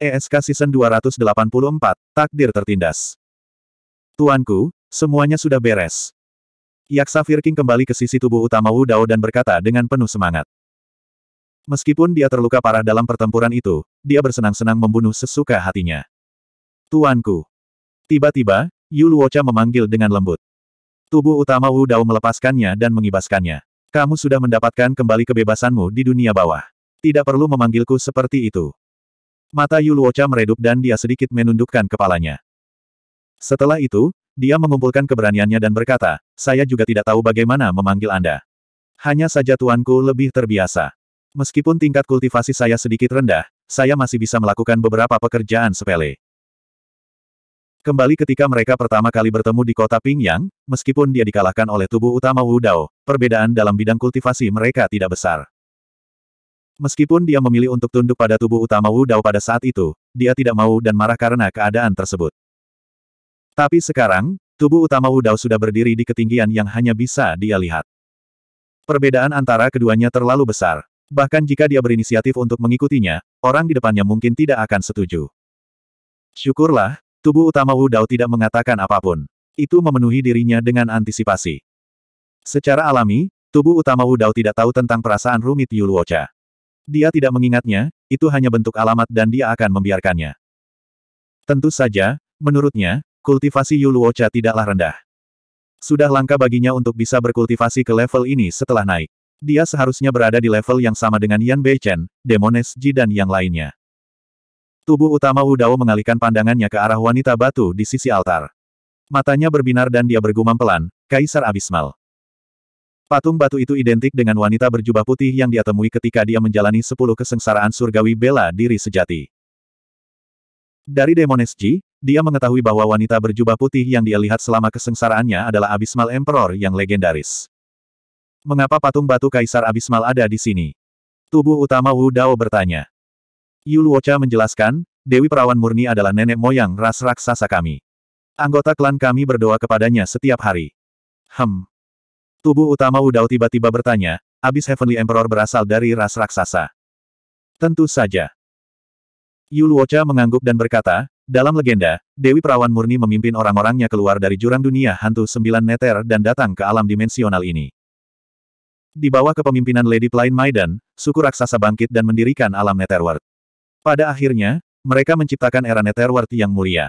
ESK Season 284, Takdir Tertindas. Tuanku, semuanya sudah beres. Yaksa Firking kembali ke sisi tubuh utama Wu Dao dan berkata dengan penuh semangat. Meskipun dia terluka parah dalam pertempuran itu, dia bersenang-senang membunuh sesuka hatinya. Tuanku. Tiba-tiba, Yu Luocha memanggil dengan lembut. Tubuh utama Wu Dao melepaskannya dan mengibaskannya. Kamu sudah mendapatkan kembali kebebasanmu di dunia bawah. Tidak perlu memanggilku seperti itu. Mata Yu Luocha meredup dan dia sedikit menundukkan kepalanya. Setelah itu, dia mengumpulkan keberaniannya dan berkata, saya juga tidak tahu bagaimana memanggil Anda. Hanya saja tuanku lebih terbiasa. Meskipun tingkat kultivasi saya sedikit rendah, saya masih bisa melakukan beberapa pekerjaan sepele. Kembali ketika mereka pertama kali bertemu di kota Pingyang, meskipun dia dikalahkan oleh tubuh utama Wu Dao, perbedaan dalam bidang kultivasi mereka tidak besar. Meskipun dia memilih untuk tunduk pada tubuh utama Wu Dao pada saat itu, dia tidak mau dan marah karena keadaan tersebut. Tapi sekarang, tubuh utama Wu Dao sudah berdiri di ketinggian yang hanya bisa dia lihat. Perbedaan antara keduanya terlalu besar. Bahkan jika dia berinisiatif untuk mengikutinya, orang di depannya mungkin tidak akan setuju. Syukurlah, tubuh utama Wu Dao tidak mengatakan apapun. Itu memenuhi dirinya dengan antisipasi. Secara alami, tubuh utama Wu Dao tidak tahu tentang perasaan rumit Yu Luocha. Dia tidak mengingatnya, itu hanya bentuk alamat dan dia akan membiarkannya. Tentu saja, menurutnya, kultivasi Yuluocha tidaklah rendah. Sudah langka baginya untuk bisa berkultivasi ke level ini setelah naik. Dia seharusnya berada di level yang sama dengan Yan Beichen, Demones Ji dan yang lainnya. Tubuh utama Wu Dao mengalihkan pandangannya ke arah wanita batu di sisi altar. Matanya berbinar dan dia bergumam pelan, Kaisar Abismal. Patung batu itu identik dengan wanita berjubah putih yang dia temui ketika dia menjalani sepuluh kesengsaraan surgawi bela diri sejati. Dari Demones G, dia mengetahui bahwa wanita berjubah putih yang dia lihat selama kesengsaraannya adalah Abismal Emperor yang legendaris. Mengapa patung batu Kaisar Abismal ada di sini? Tubuh utama Wu Dao bertanya. Yu Luocha menjelaskan, Dewi Perawan Murni adalah nenek moyang ras raksasa kami. Anggota klan kami berdoa kepadanya setiap hari. Hmm. Tubuh utama Wudao tiba-tiba bertanya, abis Heavenly Emperor berasal dari ras raksasa. Tentu saja. Yu Luocha mengangguk dan berkata, dalam legenda, Dewi Perawan Murni memimpin orang-orangnya keluar dari jurang dunia hantu sembilan neter dan datang ke alam dimensional ini. Di bawah kepemimpinan Lady Plain Maiden, suku raksasa bangkit dan mendirikan alam Netherworld. Pada akhirnya, mereka menciptakan era Netherworld yang mulia.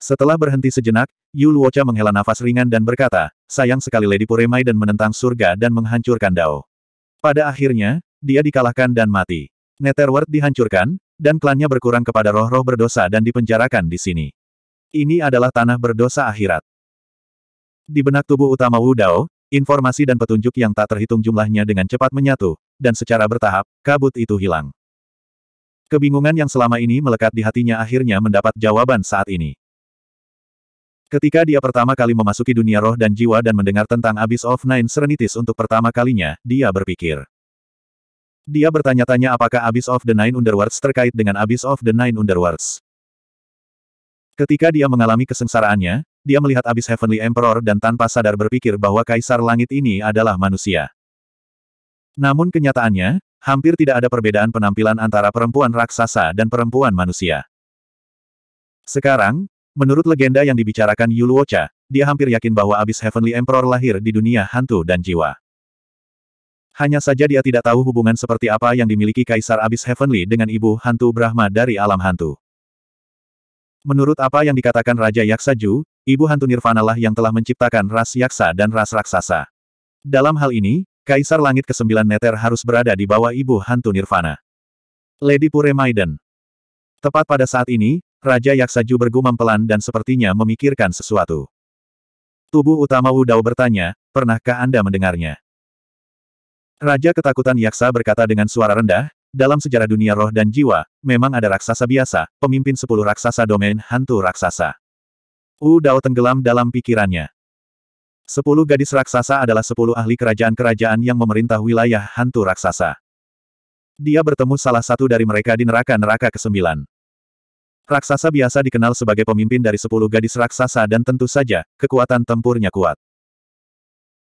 Setelah berhenti sejenak, Yu Luocha menghela nafas ringan dan berkata, sayang sekali Lady Puremai dan menentang surga dan menghancurkan Dao. Pada akhirnya, dia dikalahkan dan mati. Netherworld dihancurkan, dan klannya berkurang kepada roh-roh berdosa dan dipenjarakan di sini. Ini adalah tanah berdosa akhirat. Di benak tubuh utama Wu Dao, informasi dan petunjuk yang tak terhitung jumlahnya dengan cepat menyatu, dan secara bertahap, kabut itu hilang. Kebingungan yang selama ini melekat di hatinya akhirnya mendapat jawaban saat ini. Ketika dia pertama kali memasuki dunia roh dan jiwa dan mendengar tentang Abyss of Nine Serenities untuk pertama kalinya, dia berpikir. Dia bertanya-tanya apakah Abyss of the Nine Underworlds terkait dengan Abyss of the Nine Underworlds. Ketika dia mengalami kesengsaraannya, dia melihat Abyss Heavenly Emperor dan tanpa sadar berpikir bahwa Kaisar Langit ini adalah manusia. Namun kenyataannya, hampir tidak ada perbedaan penampilan antara perempuan raksasa dan perempuan manusia. Sekarang, Menurut legenda yang dibicarakan Yulu Ocha, dia hampir yakin bahwa abis Heavenly Emperor lahir di dunia hantu dan jiwa. Hanya saja dia tidak tahu hubungan seperti apa yang dimiliki Kaisar Abis Heavenly dengan ibu hantu Brahma dari alam hantu. Menurut apa yang dikatakan Raja Yaksa Ju, ibu hantu Nirvana lah yang telah menciptakan ras Yaksa dan ras Raksasa. Dalam hal ini, Kaisar Langit ke-9 Neter harus berada di bawah ibu hantu Nirvana. Lady Pure Maiden. Tepat pada saat ini, Raja Yaksaju bergumam pelan dan sepertinya memikirkan sesuatu. Tubuh utama Wu Dao bertanya, pernahkah Anda mendengarnya? Raja ketakutan Yaksa berkata dengan suara rendah, dalam sejarah dunia roh dan jiwa, memang ada raksasa biasa, pemimpin sepuluh raksasa domain hantu raksasa. Wu Dao tenggelam dalam pikirannya. Sepuluh gadis raksasa adalah sepuluh ahli kerajaan-kerajaan yang memerintah wilayah hantu raksasa. Dia bertemu salah satu dari mereka di neraka neraka ke-9. Raksasa biasa dikenal sebagai pemimpin dari sepuluh gadis raksasa dan tentu saja, kekuatan tempurnya kuat.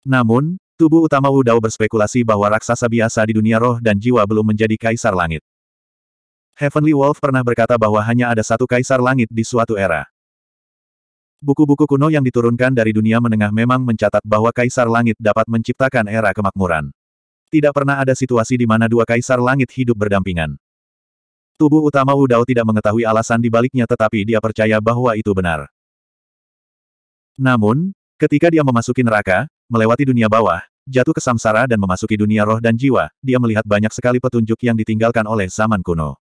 Namun, tubuh utama Wu Dao berspekulasi bahwa raksasa biasa di dunia roh dan jiwa belum menjadi kaisar langit. Heavenly Wolf pernah berkata bahwa hanya ada satu kaisar langit di suatu era. Buku-buku kuno yang diturunkan dari dunia menengah memang mencatat bahwa kaisar langit dapat menciptakan era kemakmuran. Tidak pernah ada situasi di mana dua kaisar langit hidup berdampingan. Tubuh utama Udao tidak mengetahui alasan di baliknya tetapi dia percaya bahwa itu benar. Namun, ketika dia memasuki neraka, melewati dunia bawah, jatuh ke samsara dan memasuki dunia roh dan jiwa, dia melihat banyak sekali petunjuk yang ditinggalkan oleh zaman kuno.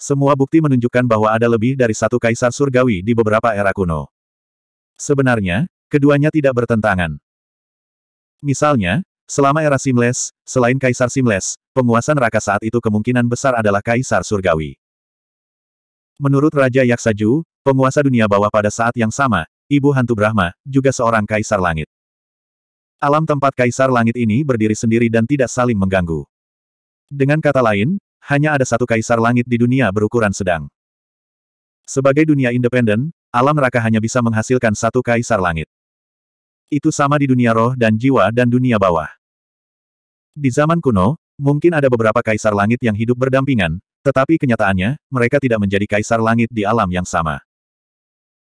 Semua bukti menunjukkan bahwa ada lebih dari satu kaisar surgawi di beberapa era kuno. Sebenarnya, keduanya tidak bertentangan. Misalnya, Selama era Simles, selain Kaisar Simles, penguasa neraka saat itu kemungkinan besar adalah Kaisar Surgawi. Menurut Raja Yaksaju, penguasa dunia bawah pada saat yang sama, Ibu Hantu Brahma, juga seorang Kaisar Langit. Alam tempat Kaisar Langit ini berdiri sendiri dan tidak saling mengganggu. Dengan kata lain, hanya ada satu Kaisar Langit di dunia berukuran sedang. Sebagai dunia independen, alam neraka hanya bisa menghasilkan satu Kaisar Langit. Itu sama di dunia roh dan jiwa dan dunia bawah. Di zaman kuno, mungkin ada beberapa kaisar langit yang hidup berdampingan, tetapi kenyataannya, mereka tidak menjadi kaisar langit di alam yang sama.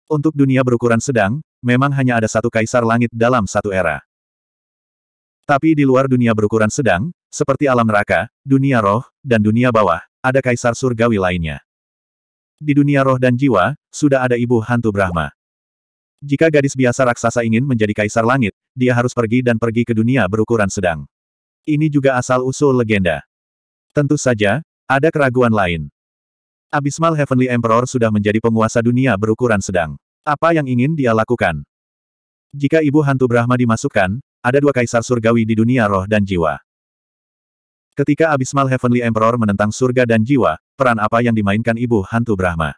Untuk dunia berukuran sedang, memang hanya ada satu kaisar langit dalam satu era. Tapi di luar dunia berukuran sedang, seperti alam neraka, dunia roh, dan dunia bawah, ada kaisar surgawi lainnya. Di dunia roh dan jiwa, sudah ada ibu hantu Brahma. Jika gadis biasa raksasa ingin menjadi kaisar langit, dia harus pergi dan pergi ke dunia berukuran sedang. Ini juga asal-usul legenda. Tentu saja, ada keraguan lain. Abismal Heavenly Emperor sudah menjadi penguasa dunia berukuran sedang. Apa yang ingin dia lakukan? Jika ibu hantu Brahma dimasukkan, ada dua kaisar surgawi di dunia roh dan jiwa. Ketika Abismal Heavenly Emperor menentang surga dan jiwa, peran apa yang dimainkan ibu hantu Brahma?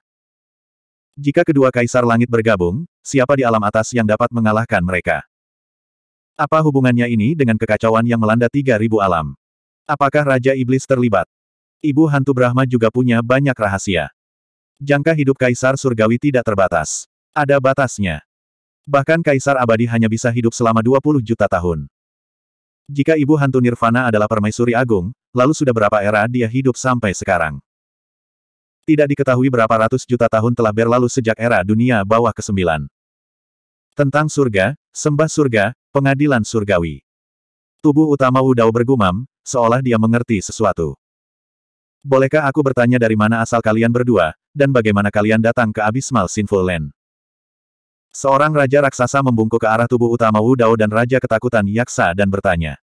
Jika kedua kaisar langit bergabung, siapa di alam atas yang dapat mengalahkan mereka? Apa hubungannya ini dengan kekacauan yang melanda 3000 alam? Apakah Raja Iblis terlibat? Ibu Hantu Brahma juga punya banyak rahasia. Jangka hidup Kaisar Surgawi tidak terbatas. Ada batasnya. Bahkan Kaisar Abadi hanya bisa hidup selama 20 juta tahun. Jika Ibu Hantu Nirvana adalah Permaisuri Agung, lalu sudah berapa era dia hidup sampai sekarang? Tidak diketahui berapa ratus juta tahun telah berlalu sejak era dunia bawah ke-9. Tentang surga, sembah surga, pengadilan surgawi. Tubuh utama Wudao bergumam, seolah dia mengerti sesuatu. Bolehkah aku bertanya dari mana asal kalian berdua, dan bagaimana kalian datang ke Abismal Sinful Land? Seorang raja raksasa membungkuk ke arah tubuh utama Wudao dan raja ketakutan Yaksa dan bertanya.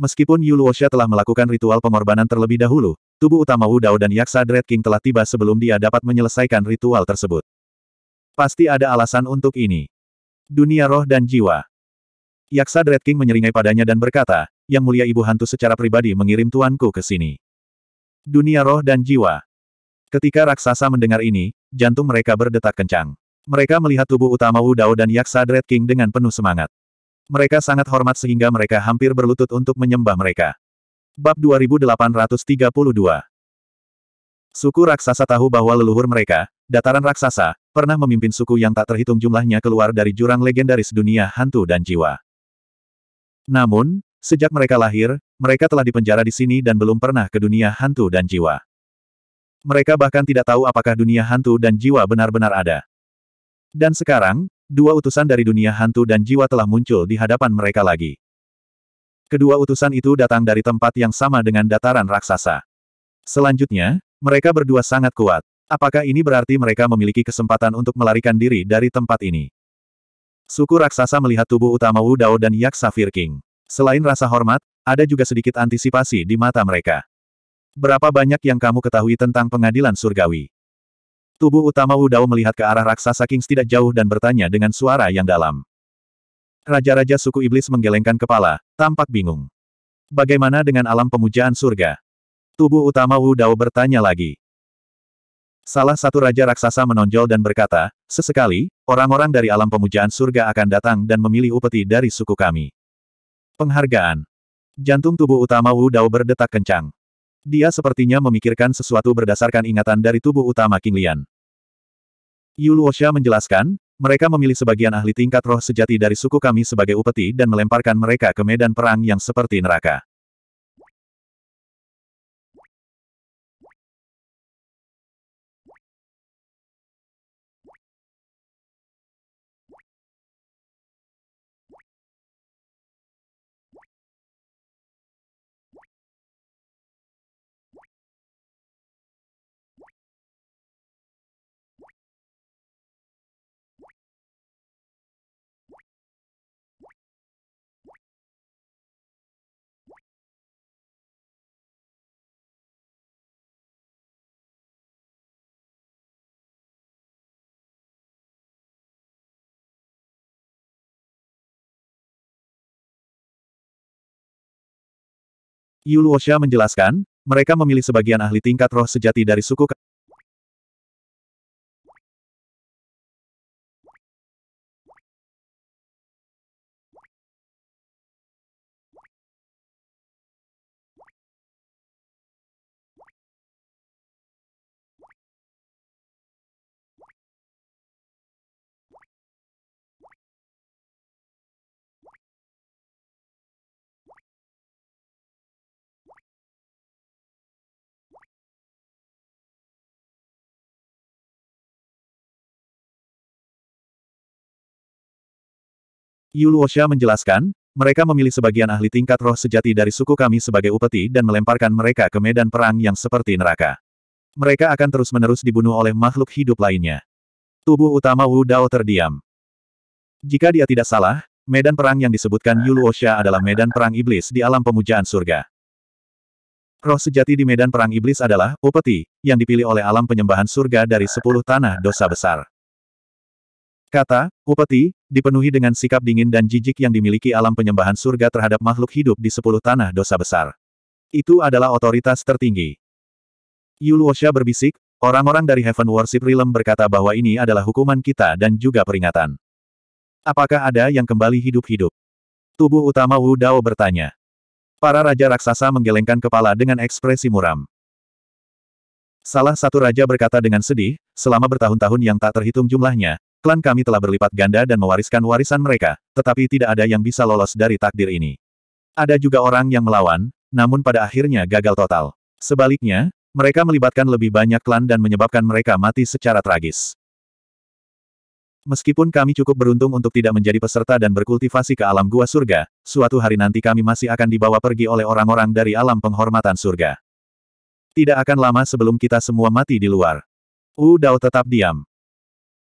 Meskipun Yuluosha telah melakukan ritual pengorbanan terlebih dahulu, Tubuh utama Wu Dao dan Yaksa Dread King telah tiba sebelum dia dapat menyelesaikan ritual tersebut. Pasti ada alasan untuk ini. Dunia roh dan jiwa. Yaksa Dread King menyeringai padanya dan berkata, Yang mulia ibu hantu secara pribadi mengirim tuanku ke sini. Dunia roh dan jiwa. Ketika raksasa mendengar ini, jantung mereka berdetak kencang. Mereka melihat tubuh utama Wu Dao dan Yaksa Dread King dengan penuh semangat. Mereka sangat hormat sehingga mereka hampir berlutut untuk menyembah mereka. Bab 2832 Suku raksasa tahu bahwa leluhur mereka, dataran raksasa, pernah memimpin suku yang tak terhitung jumlahnya keluar dari jurang legendaris dunia hantu dan jiwa. Namun, sejak mereka lahir, mereka telah dipenjara di sini dan belum pernah ke dunia hantu dan jiwa. Mereka bahkan tidak tahu apakah dunia hantu dan jiwa benar-benar ada. Dan sekarang, dua utusan dari dunia hantu dan jiwa telah muncul di hadapan mereka lagi. Kedua utusan itu datang dari tempat yang sama dengan dataran raksasa. Selanjutnya, mereka berdua sangat kuat. Apakah ini berarti mereka memiliki kesempatan untuk melarikan diri dari tempat ini? Suku raksasa melihat tubuh utama Wu Dao dan Yak Safir King. Selain rasa hormat, ada juga sedikit antisipasi di mata mereka. Berapa banyak yang kamu ketahui tentang pengadilan surgawi? Tubuh utama Wu Dao melihat ke arah raksasa King tidak jauh dan bertanya dengan suara yang dalam. Raja-raja suku iblis menggelengkan kepala, Tampak bingung. Bagaimana dengan alam pemujaan surga? Tubuh utama Wu Dao bertanya lagi. Salah satu raja raksasa menonjol dan berkata, sesekali, orang-orang dari alam pemujaan surga akan datang dan memilih upeti dari suku kami. Penghargaan. Jantung tubuh utama Wu Dao berdetak kencang. Dia sepertinya memikirkan sesuatu berdasarkan ingatan dari tubuh utama King Lian. Yu Luosha menjelaskan, mereka memilih sebagian ahli tingkat roh sejati dari suku kami sebagai upeti dan melemparkan mereka ke medan perang yang seperti neraka. Yu Luosha menjelaskan, mereka memilih sebagian ahli tingkat roh sejati dari suku Yuluosha menjelaskan, mereka memilih sebagian ahli tingkat roh sejati dari suku kami sebagai upeti dan melemparkan mereka ke medan perang yang seperti neraka. Mereka akan terus-menerus dibunuh oleh makhluk hidup lainnya. Tubuh utama Wu Dao terdiam. Jika dia tidak salah, medan perang yang disebutkan Yuluosha adalah medan perang iblis di alam pemujaan surga. Roh sejati di medan perang iblis adalah upeti, yang dipilih oleh alam penyembahan surga dari sepuluh tanah dosa besar. Kata, Upeti, dipenuhi dengan sikap dingin dan jijik yang dimiliki alam penyembahan surga terhadap makhluk hidup di sepuluh tanah dosa besar. Itu adalah otoritas tertinggi. Yuluosha berbisik, orang-orang dari Heaven Worship Realm berkata bahwa ini adalah hukuman kita dan juga peringatan. Apakah ada yang kembali hidup-hidup? Tubuh utama Wu Dao bertanya. Para raja raksasa menggelengkan kepala dengan ekspresi muram. Salah satu raja berkata dengan sedih, selama bertahun-tahun yang tak terhitung jumlahnya, Klan kami telah berlipat ganda dan mewariskan warisan mereka, tetapi tidak ada yang bisa lolos dari takdir ini. Ada juga orang yang melawan, namun pada akhirnya gagal total. Sebaliknya, mereka melibatkan lebih banyak klan dan menyebabkan mereka mati secara tragis. Meskipun kami cukup beruntung untuk tidak menjadi peserta dan berkultivasi ke alam gua surga, suatu hari nanti kami masih akan dibawa pergi oleh orang-orang dari alam penghormatan surga. Tidak akan lama sebelum kita semua mati di luar. Wu Dao tetap diam.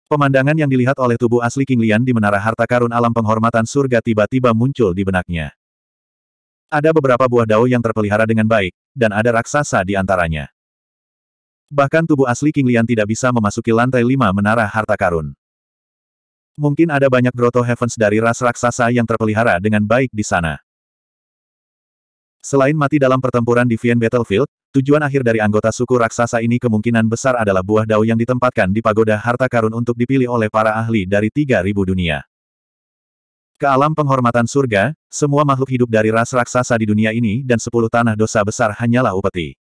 Pemandangan yang dilihat oleh tubuh asli King Lian di menara harta karun alam penghormatan surga tiba-tiba muncul di benaknya. Ada beberapa buah dao yang terpelihara dengan baik, dan ada raksasa di antaranya. Bahkan tubuh asli King Lian tidak bisa memasuki lantai lima menara harta karun. Mungkin ada banyak Grotto Heavens dari ras raksasa yang terpelihara dengan baik di sana. Selain mati dalam pertempuran di Vien Battlefield, tujuan akhir dari anggota suku raksasa ini kemungkinan besar adalah buah dao yang ditempatkan di pagoda harta karun untuk dipilih oleh para ahli dari 3000 dunia. Ke alam penghormatan surga, semua makhluk hidup dari ras raksasa di dunia ini dan sepuluh tanah dosa besar hanyalah upeti.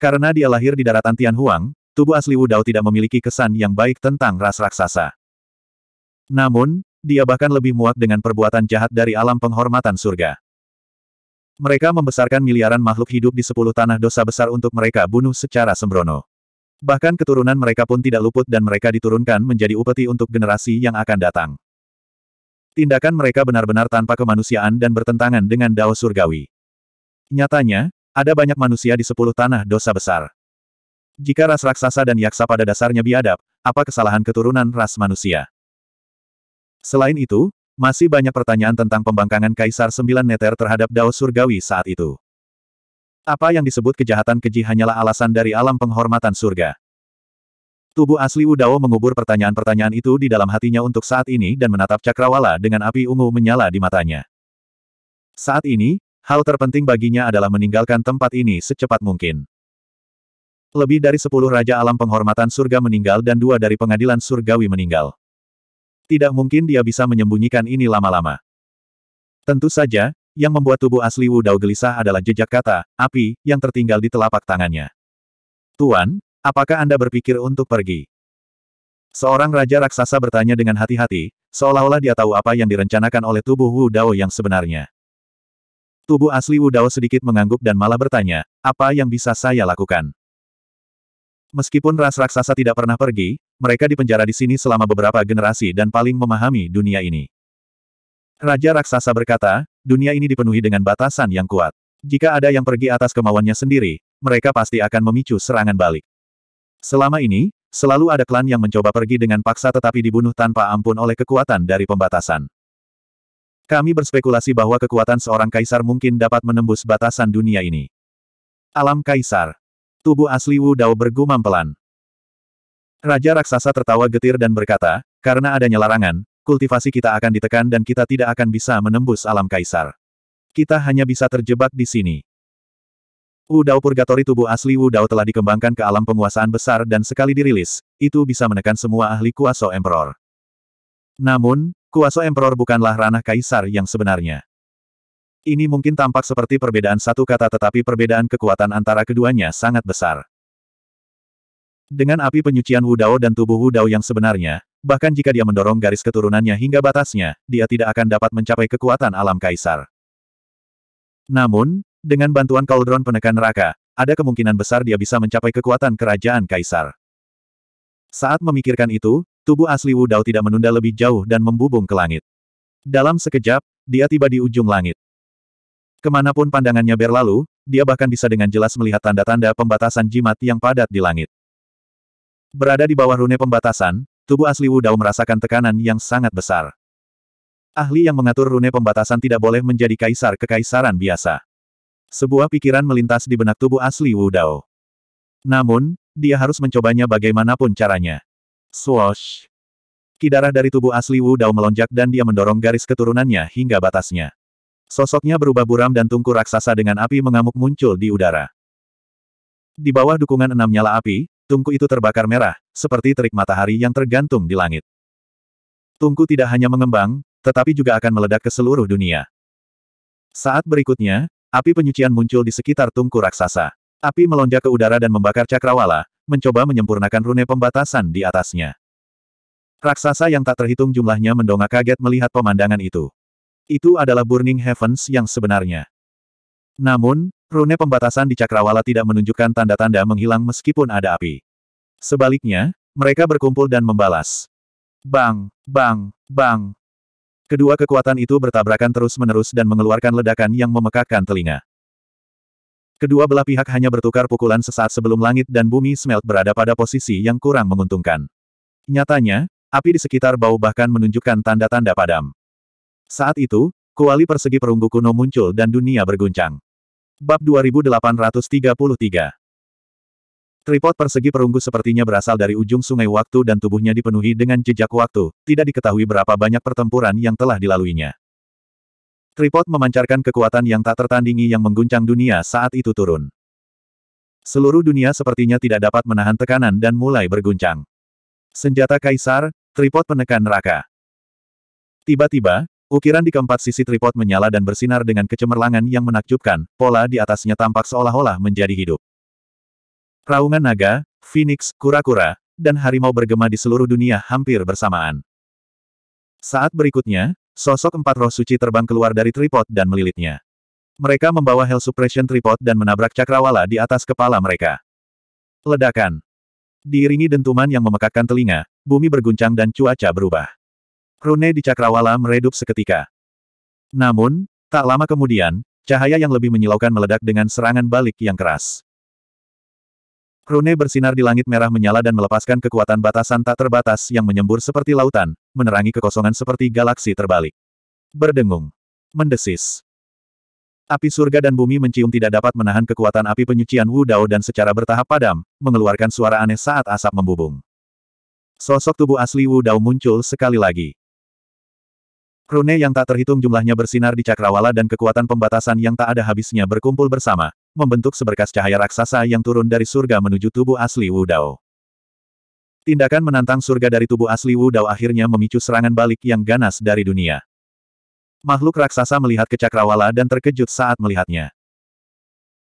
Karena dia lahir di daratan Tianhuang, tubuh asli Wu Dao tidak memiliki kesan yang baik tentang ras raksasa. Namun, dia bahkan lebih muak dengan perbuatan jahat dari alam penghormatan surga. Mereka membesarkan miliaran makhluk hidup di sepuluh tanah dosa besar untuk mereka bunuh secara sembrono. Bahkan keturunan mereka pun tidak luput dan mereka diturunkan menjadi upeti untuk generasi yang akan datang. Tindakan mereka benar-benar tanpa kemanusiaan dan bertentangan dengan dao surgawi. Nyatanya, ada banyak manusia di sepuluh tanah dosa besar. Jika ras raksasa dan yaksa pada dasarnya biadab, apa kesalahan keturunan ras manusia? Selain itu, masih banyak pertanyaan tentang pembangkangan Kaisar Sembilan Neter terhadap Dao Surgawi saat itu. Apa yang disebut kejahatan keji hanyalah alasan dari alam penghormatan surga. Tubuh asli Udao mengubur pertanyaan-pertanyaan itu di dalam hatinya untuk saat ini dan menatap cakrawala dengan api ungu menyala di matanya. Saat ini, hal terpenting baginya adalah meninggalkan tempat ini secepat mungkin. Lebih dari sepuluh Raja Alam Penghormatan Surga meninggal dan dua dari pengadilan surgawi meninggal. Tidak mungkin dia bisa menyembunyikan ini lama-lama. Tentu saja, yang membuat tubuh asli Wu Dao gelisah adalah jejak kata, api, yang tertinggal di telapak tangannya. Tuan, apakah Anda berpikir untuk pergi? Seorang raja raksasa bertanya dengan hati-hati, seolah-olah dia tahu apa yang direncanakan oleh tubuh Wu Dao yang sebenarnya. Tubuh asli Wu Dao sedikit mengangguk dan malah bertanya, apa yang bisa saya lakukan? Meskipun ras raksasa tidak pernah pergi, mereka dipenjara di sini selama beberapa generasi dan paling memahami dunia ini. Raja Raksasa berkata, dunia ini dipenuhi dengan batasan yang kuat. Jika ada yang pergi atas kemauannya sendiri, mereka pasti akan memicu serangan balik. Selama ini, selalu ada klan yang mencoba pergi dengan paksa tetapi dibunuh tanpa ampun oleh kekuatan dari pembatasan. Kami berspekulasi bahwa kekuatan seorang kaisar mungkin dapat menembus batasan dunia ini. Alam Kaisar. Tubuh asli Wu Dao bergumam pelan. Raja raksasa tertawa getir dan berkata, karena adanya larangan, kultivasi kita akan ditekan dan kita tidak akan bisa menembus alam kaisar. Kita hanya bisa terjebak di sini. Wudao Purgatori tubuh asli Wudao telah dikembangkan ke alam penguasaan besar dan sekali dirilis, itu bisa menekan semua ahli Kuaso Emperor. Namun, Kuaso Emperor bukanlah ranah kaisar yang sebenarnya. Ini mungkin tampak seperti perbedaan satu kata tetapi perbedaan kekuatan antara keduanya sangat besar. Dengan api penyucian Wudao dan tubuh Wudao yang sebenarnya, bahkan jika dia mendorong garis keturunannya hingga batasnya, dia tidak akan dapat mencapai kekuatan alam kaisar. Namun, dengan bantuan Cauldron Penekan Neraka, ada kemungkinan besar dia bisa mencapai kekuatan kerajaan kaisar. Saat memikirkan itu, tubuh asli Wudao tidak menunda lebih jauh dan membubung ke langit. Dalam sekejap, dia tiba di ujung langit. Kemanapun pandangannya berlalu, dia bahkan bisa dengan jelas melihat tanda-tanda pembatasan jimat yang padat di langit. Berada di bawah rune pembatasan, tubuh asli Wu Dao merasakan tekanan yang sangat besar. Ahli yang mengatur rune pembatasan tidak boleh menjadi kaisar kekaisaran biasa. Sebuah pikiran melintas di benak tubuh asli Wu Dao. Namun, dia harus mencobanya bagaimanapun caranya. Swoosh! Kidarah dari tubuh asli Wu Dao melonjak dan dia mendorong garis keturunannya hingga batasnya. Sosoknya berubah buram dan tungku raksasa dengan api mengamuk muncul di udara. Di bawah dukungan enam nyala api, tungku itu terbakar merah, seperti terik matahari yang tergantung di langit. Tungku tidak hanya mengembang, tetapi juga akan meledak ke seluruh dunia. Saat berikutnya, api penyucian muncul di sekitar tungku raksasa. Api melonjak ke udara dan membakar cakrawala, mencoba menyempurnakan rune pembatasan di atasnya. Raksasa yang tak terhitung jumlahnya mendongak kaget melihat pemandangan itu. Itu adalah Burning Heavens yang sebenarnya. Namun, Rune pembatasan di Cakrawala tidak menunjukkan tanda-tanda menghilang meskipun ada api. Sebaliknya, mereka berkumpul dan membalas. Bang, bang, bang. Kedua kekuatan itu bertabrakan terus-menerus dan mengeluarkan ledakan yang memekakkan telinga. Kedua belah pihak hanya bertukar pukulan sesaat sebelum langit dan bumi smelt berada pada posisi yang kurang menguntungkan. Nyatanya, api di sekitar bau bahkan menunjukkan tanda-tanda padam. Saat itu, kuali persegi perunggu kuno muncul dan dunia berguncang. Bab 2833 Tripod persegi perunggu sepertinya berasal dari ujung sungai waktu dan tubuhnya dipenuhi dengan jejak waktu, tidak diketahui berapa banyak pertempuran yang telah dilaluinya. Tripod memancarkan kekuatan yang tak tertandingi yang mengguncang dunia saat itu turun. Seluruh dunia sepertinya tidak dapat menahan tekanan dan mulai berguncang. Senjata Kaisar, Tripod penekan neraka. Tiba-tiba, Ukiran di keempat sisi tripod menyala dan bersinar dengan kecemerlangan yang menakjubkan, pola di atasnya tampak seolah-olah menjadi hidup. Raungan naga, phoenix, kura-kura, dan harimau bergema di seluruh dunia hampir bersamaan. Saat berikutnya, sosok empat roh suci terbang keluar dari tripod dan melilitnya. Mereka membawa Hell Suppression Tripod dan menabrak cakrawala di atas kepala mereka. Ledakan. Diiringi dentuman yang memekakkan telinga, bumi berguncang dan cuaca berubah. Rune di cakrawala meredup seketika. Namun, tak lama kemudian, cahaya yang lebih menyilaukan meledak dengan serangan balik yang keras. Rune bersinar di langit merah menyala dan melepaskan kekuatan batasan tak terbatas yang menyembur seperti lautan, menerangi kekosongan seperti galaksi terbalik. Berdengung. Mendesis. Api surga dan bumi mencium tidak dapat menahan kekuatan api penyucian Wu Dao dan secara bertahap padam, mengeluarkan suara aneh saat asap membubung. Sosok tubuh asli Wu Dao muncul sekali lagi. Rune yang tak terhitung jumlahnya bersinar di cakrawala dan kekuatan pembatasan yang tak ada habisnya berkumpul bersama, membentuk seberkas cahaya raksasa yang turun dari surga menuju tubuh asli Dao. Tindakan menantang surga dari tubuh asli Dao akhirnya memicu serangan balik yang ganas dari dunia. Makhluk raksasa melihat ke cakrawala dan terkejut saat melihatnya.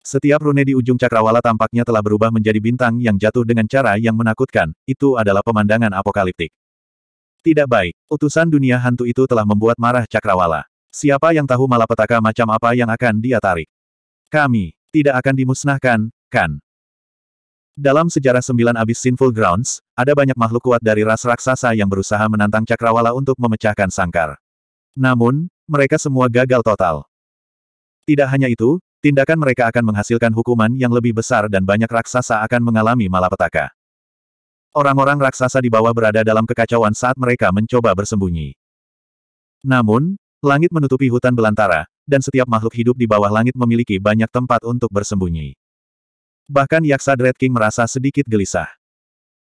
Setiap rune di ujung cakrawala tampaknya telah berubah menjadi bintang yang jatuh dengan cara yang menakutkan, itu adalah pemandangan apokaliptik. Tidak baik, utusan dunia hantu itu telah membuat marah Cakrawala. Siapa yang tahu malapetaka macam apa yang akan dia tarik? Kami, tidak akan dimusnahkan, kan? Dalam sejarah sembilan abis Sinful Grounds, ada banyak makhluk kuat dari ras raksasa yang berusaha menantang Cakrawala untuk memecahkan sangkar. Namun, mereka semua gagal total. Tidak hanya itu, tindakan mereka akan menghasilkan hukuman yang lebih besar dan banyak raksasa akan mengalami malapetaka. Orang-orang raksasa di bawah berada dalam kekacauan saat mereka mencoba bersembunyi. Namun, langit menutupi hutan belantara, dan setiap makhluk hidup di bawah langit memiliki banyak tempat untuk bersembunyi. Bahkan Yaksa Dread King merasa sedikit gelisah.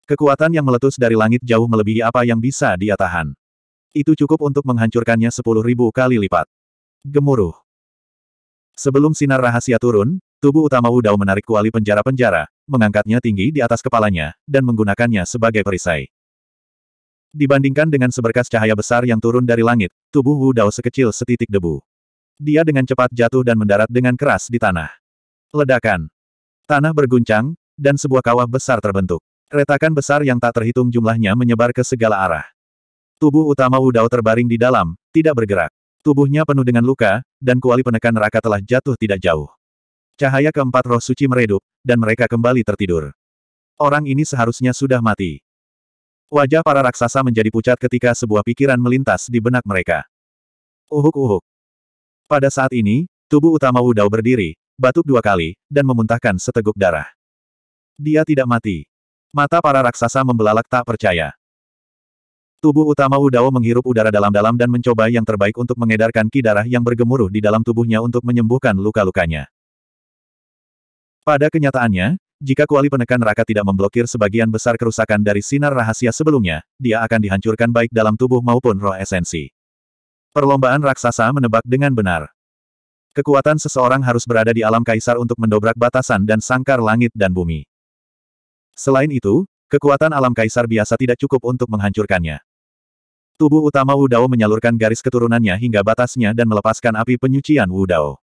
Kekuatan yang meletus dari langit jauh melebihi apa yang bisa dia tahan. Itu cukup untuk menghancurkannya sepuluh ribu kali lipat. Gemuruh. Sebelum sinar rahasia turun, Tubuh utama Wu Dao menarik kuali penjara-penjara, mengangkatnya tinggi di atas kepalanya, dan menggunakannya sebagai perisai. Dibandingkan dengan seberkas cahaya besar yang turun dari langit, tubuh Wu Dao sekecil setitik debu. Dia dengan cepat jatuh dan mendarat dengan keras di tanah. Ledakan. Tanah berguncang, dan sebuah kawah besar terbentuk. Retakan besar yang tak terhitung jumlahnya menyebar ke segala arah. Tubuh utama Wu Dao terbaring di dalam, tidak bergerak. Tubuhnya penuh dengan luka, dan kuali penekan neraka telah jatuh tidak jauh. Cahaya keempat roh suci meredup, dan mereka kembali tertidur. Orang ini seharusnya sudah mati. Wajah para raksasa menjadi pucat ketika sebuah pikiran melintas di benak mereka. Uhuk-uhuk. Pada saat ini, tubuh utama Wudao berdiri, batuk dua kali, dan memuntahkan seteguk darah. Dia tidak mati. Mata para raksasa membelalak tak percaya. Tubuh utama Wudao menghirup udara dalam-dalam dan mencoba yang terbaik untuk mengedarkan ki darah yang bergemuruh di dalam tubuhnya untuk menyembuhkan luka-lukanya. Pada kenyataannya, jika kuali penekan raka tidak memblokir sebagian besar kerusakan dari sinar rahasia sebelumnya, dia akan dihancurkan baik dalam tubuh maupun roh esensi. Perlombaan raksasa menebak dengan benar. Kekuatan seseorang harus berada di alam kaisar untuk mendobrak batasan dan sangkar langit dan bumi. Selain itu, kekuatan alam kaisar biasa tidak cukup untuk menghancurkannya. Tubuh utama Wu Dao menyalurkan garis keturunannya hingga batasnya dan melepaskan api penyucian Wu Dao.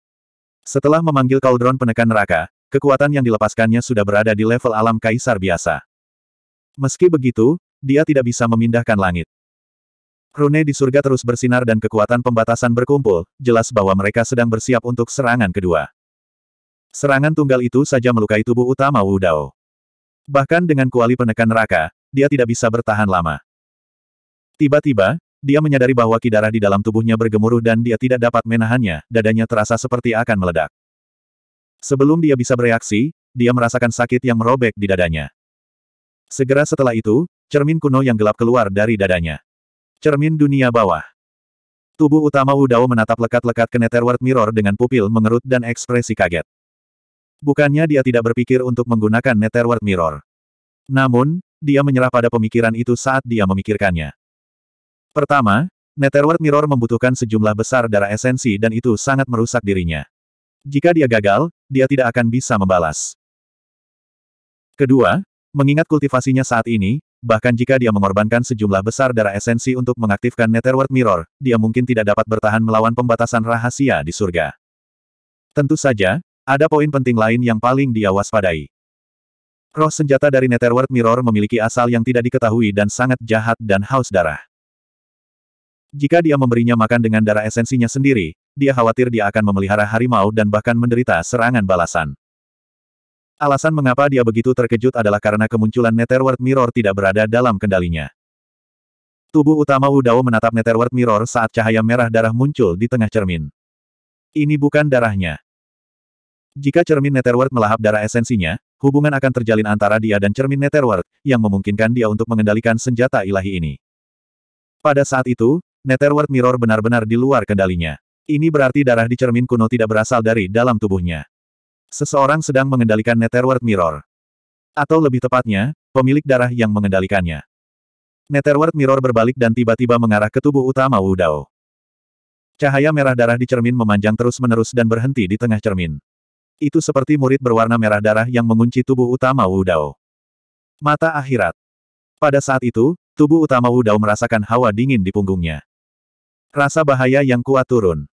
Setelah memanggil kaldron penekan neraka, Kekuatan yang dilepaskannya sudah berada di level alam kaisar biasa. Meski begitu, dia tidak bisa memindahkan langit. Rune di surga terus bersinar dan kekuatan pembatasan berkumpul, jelas bahwa mereka sedang bersiap untuk serangan kedua. Serangan tunggal itu saja melukai tubuh utama Wu Dao. Bahkan dengan kuali penekan neraka, dia tidak bisa bertahan lama. Tiba-tiba, dia menyadari bahwa kidarah di dalam tubuhnya bergemuruh dan dia tidak dapat menahannya, dadanya terasa seperti akan meledak. Sebelum dia bisa bereaksi, dia merasakan sakit yang merobek di dadanya. Segera setelah itu, cermin kuno yang gelap keluar dari dadanya. Cermin dunia bawah. Tubuh utama Dao menatap lekat-lekat ke Netherworld Mirror dengan pupil mengerut dan ekspresi kaget. Bukannya dia tidak berpikir untuk menggunakan Netherworld Mirror. Namun, dia menyerah pada pemikiran itu saat dia memikirkannya. Pertama, Netherworld Mirror membutuhkan sejumlah besar darah esensi dan itu sangat merusak dirinya. Jika dia gagal, dia tidak akan bisa membalas. Kedua, mengingat kultivasinya saat ini, bahkan jika dia mengorbankan sejumlah besar darah esensi untuk mengaktifkan Netherworld Mirror, dia mungkin tidak dapat bertahan melawan pembatasan rahasia di surga. Tentu saja, ada poin penting lain yang paling dia waspadai. Roh senjata dari Netherworld Mirror memiliki asal yang tidak diketahui dan sangat jahat dan haus darah. Jika dia memberinya makan dengan darah esensinya sendiri, dia khawatir dia akan memelihara harimau dan bahkan menderita serangan balasan. Alasan mengapa dia begitu terkejut adalah karena kemunculan Netherworld Mirror tidak berada dalam kendalinya. Tubuh utama Dao menatap Netherworld Mirror saat cahaya merah darah muncul di tengah cermin. Ini bukan darahnya. Jika cermin Netherworld melahap darah esensinya, hubungan akan terjalin antara dia dan cermin Netherworld, yang memungkinkan dia untuk mengendalikan senjata ilahi ini. Pada saat itu, Netherworld Mirror benar-benar di luar kendalinya. Ini berarti darah di cermin kuno tidak berasal dari dalam tubuhnya. Seseorang sedang mengendalikan Netherworld Mirror. Atau lebih tepatnya, pemilik darah yang mengendalikannya. Netherworld Mirror berbalik dan tiba-tiba mengarah ke tubuh utama Wu Dao. Cahaya merah darah di cermin memanjang terus-menerus dan berhenti di tengah cermin. Itu seperti murid berwarna merah darah yang mengunci tubuh utama Wu Dao. Mata akhirat. Pada saat itu, tubuh utama Wu Dao merasakan hawa dingin di punggungnya. Rasa bahaya yang kuat turun.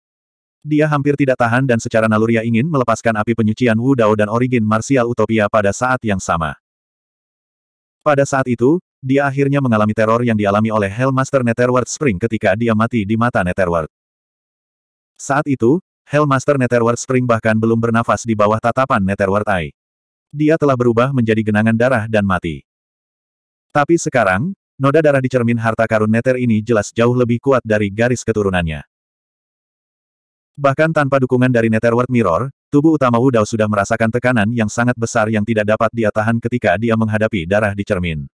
Dia hampir tidak tahan dan secara naluriah ingin melepaskan api penyucian Wu Dao dan origin martial utopia pada saat yang sama. Pada saat itu, dia akhirnya mengalami teror yang dialami oleh Hellmaster Netherworld Spring ketika dia mati di mata Netherworld. Saat itu, Hellmaster Netherworld Spring bahkan belum bernafas di bawah tatapan Netherworld Eye. Dia telah berubah menjadi genangan darah dan mati. Tapi sekarang, noda darah di cermin harta karun Nether ini jelas jauh lebih kuat dari garis keturunannya. Bahkan tanpa dukungan dari Netherworld Mirror, tubuh utama Wu Dao sudah merasakan tekanan yang sangat besar yang tidak dapat dia tahan ketika dia menghadapi darah di cermin.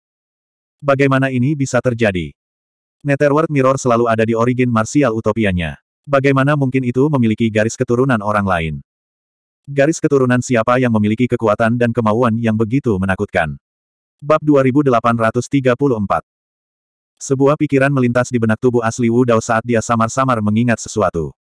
Bagaimana ini bisa terjadi? Netherworld Mirror selalu ada di origin Martial utopianya. Bagaimana mungkin itu memiliki garis keturunan orang lain? Garis keturunan siapa yang memiliki kekuatan dan kemauan yang begitu menakutkan? Bab 2834 sebuah pikiran melintas di benak tubuh asli Wu Dao saat dia samar-samar mengingat sesuatu.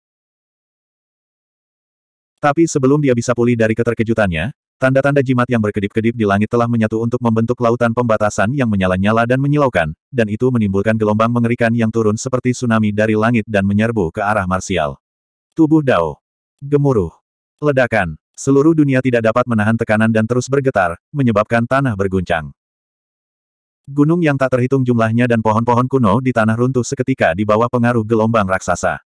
Tapi sebelum dia bisa pulih dari keterkejutannya, tanda-tanda jimat yang berkedip-kedip di langit telah menyatu untuk membentuk lautan pembatasan yang menyala-nyala dan menyilaukan, dan itu menimbulkan gelombang mengerikan yang turun seperti tsunami dari langit dan menyerbu ke arah Marsial. Tubuh Dao. Gemuruh. Ledakan. Seluruh dunia tidak dapat menahan tekanan dan terus bergetar, menyebabkan tanah berguncang. Gunung yang tak terhitung jumlahnya dan pohon-pohon kuno di tanah runtuh seketika di bawah pengaruh gelombang raksasa.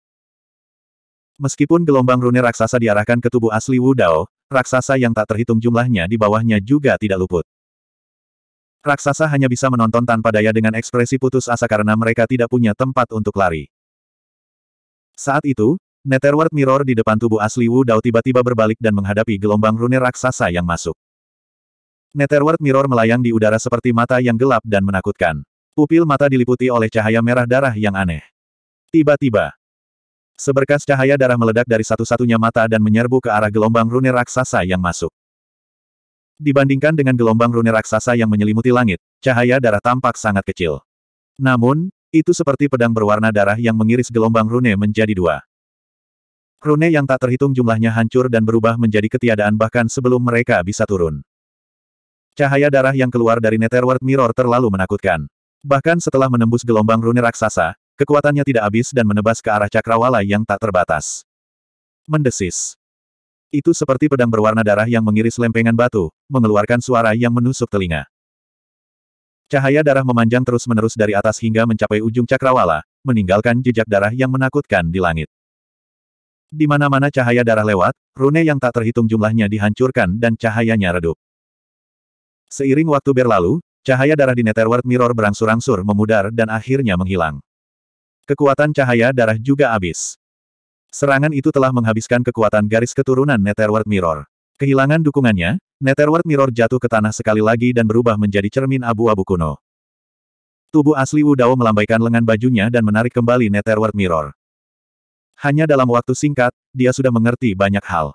Meskipun gelombang rune raksasa diarahkan ke tubuh asli Wu Dao, raksasa yang tak terhitung jumlahnya di bawahnya juga tidak luput. Raksasa hanya bisa menonton tanpa daya dengan ekspresi putus asa karena mereka tidak punya tempat untuk lari. Saat itu, Netherworld Mirror di depan tubuh asli Wu Dao tiba-tiba berbalik dan menghadapi gelombang rune raksasa yang masuk. Netherworld Mirror melayang di udara seperti mata yang gelap dan menakutkan. Pupil mata diliputi oleh cahaya merah darah yang aneh. Tiba-tiba, Seberkas cahaya darah meledak dari satu-satunya mata dan menyerbu ke arah gelombang rune raksasa yang masuk. Dibandingkan dengan gelombang rune raksasa yang menyelimuti langit, cahaya darah tampak sangat kecil. Namun, itu seperti pedang berwarna darah yang mengiris gelombang rune menjadi dua. Rune yang tak terhitung jumlahnya hancur dan berubah menjadi ketiadaan bahkan sebelum mereka bisa turun. Cahaya darah yang keluar dari Netherworld Mirror terlalu menakutkan. Bahkan setelah menembus gelombang rune raksasa, Kekuatannya tidak habis dan menebas ke arah cakrawala yang tak terbatas. Mendesis. Itu seperti pedang berwarna darah yang mengiris lempengan batu, mengeluarkan suara yang menusuk telinga. Cahaya darah memanjang terus-menerus dari atas hingga mencapai ujung cakrawala, meninggalkan jejak darah yang menakutkan di langit. Di mana-mana cahaya darah lewat, rune yang tak terhitung jumlahnya dihancurkan dan cahayanya redup. Seiring waktu berlalu, cahaya darah di Netherworld Mirror berangsur-angsur memudar dan akhirnya menghilang. Kekuatan cahaya darah juga habis. Serangan itu telah menghabiskan kekuatan garis keturunan Netherworld Mirror. Kehilangan dukungannya, Netherworld Mirror jatuh ke tanah sekali lagi dan berubah menjadi cermin abu-abu kuno. Tubuh asli Wudao melambaikan lengan bajunya dan menarik kembali Netherworld Mirror. Hanya dalam waktu singkat, dia sudah mengerti banyak hal.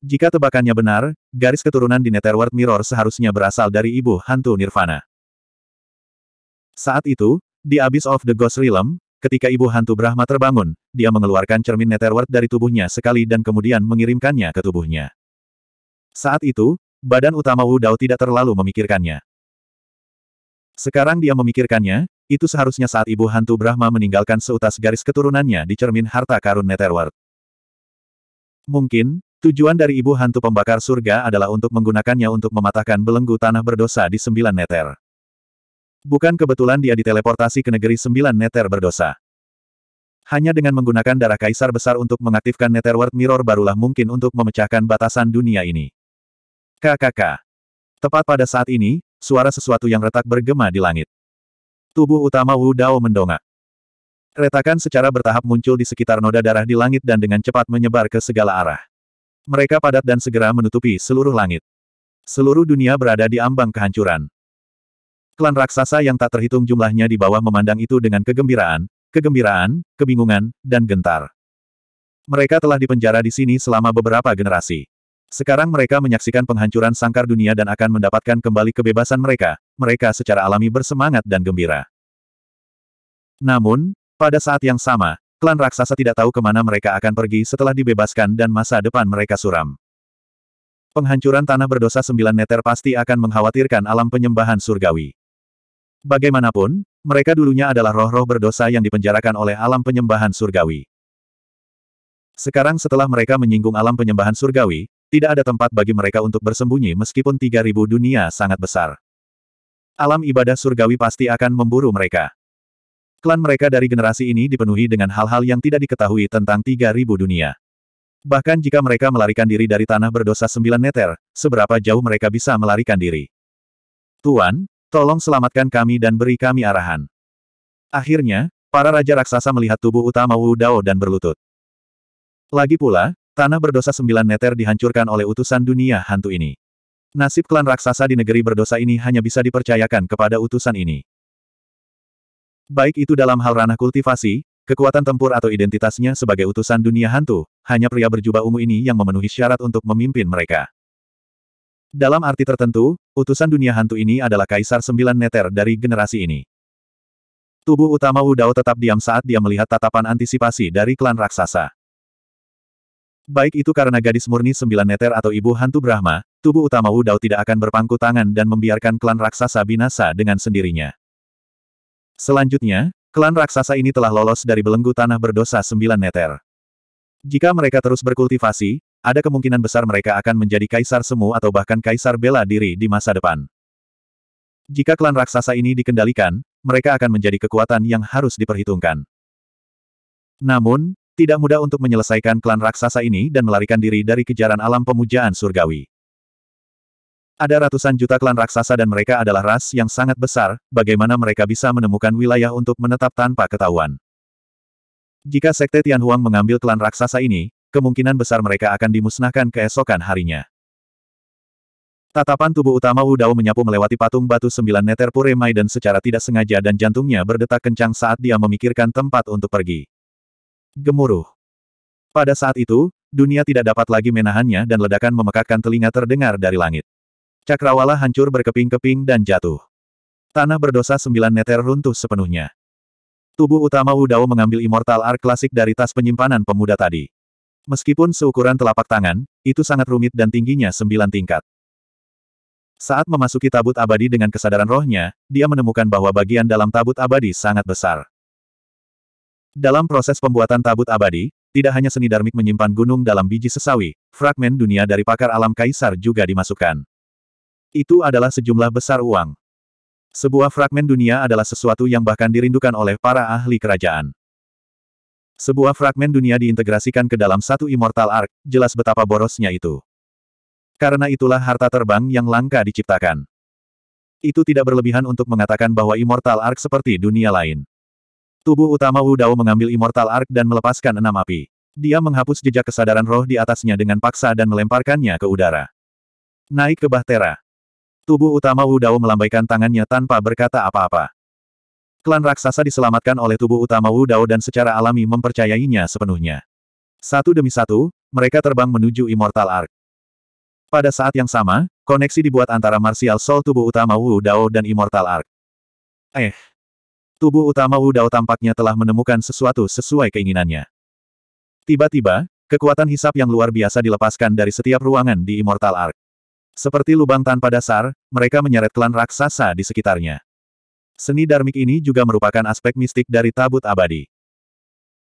Jika tebakannya benar, garis keturunan di Netherworld Mirror seharusnya berasal dari ibu hantu Nirvana. Saat itu, di Abyss of the Ghost Realm, ketika ibu hantu Brahma terbangun, dia mengeluarkan cermin Netherworld dari tubuhnya sekali dan kemudian mengirimkannya ke tubuhnya. Saat itu, badan utama Wu Dao tidak terlalu memikirkannya. Sekarang dia memikirkannya, itu seharusnya saat ibu hantu Brahma meninggalkan seutas garis keturunannya di cermin harta karun Netherworld. Mungkin, Tujuan dari ibu hantu pembakar surga adalah untuk menggunakannya untuk mematahkan belenggu tanah berdosa di sembilan neter. Bukan kebetulan dia diteleportasi ke negeri sembilan neter berdosa. Hanya dengan menggunakan darah kaisar besar untuk mengaktifkan World Mirror barulah mungkin untuk memecahkan batasan dunia ini. KKK. Tepat pada saat ini, suara sesuatu yang retak bergema di langit. Tubuh utama Wu Dao mendongak. Retakan secara bertahap muncul di sekitar noda darah di langit dan dengan cepat menyebar ke segala arah. Mereka padat dan segera menutupi seluruh langit. Seluruh dunia berada di ambang kehancuran. Klan raksasa yang tak terhitung jumlahnya di bawah memandang itu dengan kegembiraan, kegembiraan, kebingungan, dan gentar. Mereka telah dipenjara di sini selama beberapa generasi. Sekarang mereka menyaksikan penghancuran sangkar dunia dan akan mendapatkan kembali kebebasan mereka, mereka secara alami bersemangat dan gembira. Namun, pada saat yang sama, klan raksasa tidak tahu kemana mereka akan pergi setelah dibebaskan dan masa depan mereka suram. Penghancuran tanah berdosa sembilan neter pasti akan mengkhawatirkan alam penyembahan surgawi. Bagaimanapun, mereka dulunya adalah roh-roh berdosa yang dipenjarakan oleh alam penyembahan surgawi. Sekarang setelah mereka menyinggung alam penyembahan surgawi, tidak ada tempat bagi mereka untuk bersembunyi meskipun 3000 dunia sangat besar. Alam ibadah surgawi pasti akan memburu mereka. Klan mereka dari generasi ini dipenuhi dengan hal-hal yang tidak diketahui tentang 3000 dunia. Bahkan jika mereka melarikan diri dari tanah berdosa sembilan meter, seberapa jauh mereka bisa melarikan diri? Tuan, Tolong selamatkan kami dan beri kami arahan. Akhirnya, para raja raksasa melihat tubuh utama Wu Dao dan berlutut. Lagi pula, tanah berdosa sembilan meter dihancurkan oleh utusan dunia hantu ini. Nasib klan raksasa di negeri berdosa ini hanya bisa dipercayakan kepada utusan ini. Baik itu dalam hal ranah kultivasi, kekuatan tempur atau identitasnya sebagai utusan dunia hantu, hanya pria berjubah ungu ini yang memenuhi syarat untuk memimpin mereka. Dalam arti tertentu, utusan dunia hantu ini adalah kaisar sembilan neter dari generasi ini. Tubuh utama Wu Dao tetap diam saat dia melihat tatapan antisipasi dari klan raksasa. Baik itu karena gadis murni sembilan neter atau ibu hantu Brahma, tubuh utama Wu Dao tidak akan berpangku tangan dan membiarkan klan raksasa binasa dengan sendirinya. Selanjutnya, klan raksasa ini telah lolos dari belenggu tanah berdosa sembilan neter. Jika mereka terus berkultivasi, ada kemungkinan besar mereka akan menjadi kaisar semu atau bahkan kaisar bela diri di masa depan. Jika klan raksasa ini dikendalikan, mereka akan menjadi kekuatan yang harus diperhitungkan. Namun, tidak mudah untuk menyelesaikan klan raksasa ini dan melarikan diri dari kejaran alam pemujaan surgawi. Ada ratusan juta klan raksasa dan mereka adalah ras yang sangat besar, bagaimana mereka bisa menemukan wilayah untuk menetap tanpa ketahuan. Jika Sekte Tianhuang mengambil klan raksasa ini, kemungkinan besar mereka akan dimusnahkan keesokan harinya. Tatapan tubuh utama Wu Dao menyapu melewati patung batu sembilan neter Pure Maiden secara tidak sengaja dan jantungnya berdetak kencang saat dia memikirkan tempat untuk pergi. Gemuruh. Pada saat itu, dunia tidak dapat lagi menahannya dan ledakan memekakkan telinga terdengar dari langit. Cakrawala hancur berkeping-keping dan jatuh. Tanah berdosa sembilan neter runtuh sepenuhnya. Tubuh utama Wu Dao mengambil Immortal Arc klasik dari tas penyimpanan pemuda tadi. Meskipun seukuran telapak tangan, itu sangat rumit dan tingginya sembilan tingkat. Saat memasuki tabut abadi dengan kesadaran rohnya, dia menemukan bahwa bagian dalam tabut abadi sangat besar. Dalam proses pembuatan tabut abadi, tidak hanya seni darmik menyimpan gunung dalam biji sesawi, fragmen dunia dari pakar alam kaisar juga dimasukkan. Itu adalah sejumlah besar uang. Sebuah fragmen dunia adalah sesuatu yang bahkan dirindukan oleh para ahli kerajaan. Sebuah fragmen dunia diintegrasikan ke dalam satu Immortal Ark, jelas betapa borosnya itu. Karena itulah harta terbang yang langka diciptakan. Itu tidak berlebihan untuk mengatakan bahwa Immortal Ark seperti dunia lain. Tubuh utama Wu Dao mengambil Immortal Ark dan melepaskan enam api. Dia menghapus jejak kesadaran roh di atasnya dengan paksa dan melemparkannya ke udara. Naik ke Bahtera. Tubuh utama Wu Dao melambaikan tangannya tanpa berkata apa-apa. Klan raksasa diselamatkan oleh tubuh utama Wu Dao dan secara alami mempercayainya sepenuhnya. Satu demi satu, mereka terbang menuju Immortal Ark. Pada saat yang sama, koneksi dibuat antara martial soul tubuh utama Wu Dao dan Immortal Ark. Eh. Tubuh utama Wu Dao tampaknya telah menemukan sesuatu sesuai keinginannya. Tiba-tiba, kekuatan hisap yang luar biasa dilepaskan dari setiap ruangan di Immortal Ark. Seperti lubang tanpa dasar, mereka menyeret klan raksasa di sekitarnya. Seni Darmik ini juga merupakan aspek mistik dari tabut abadi.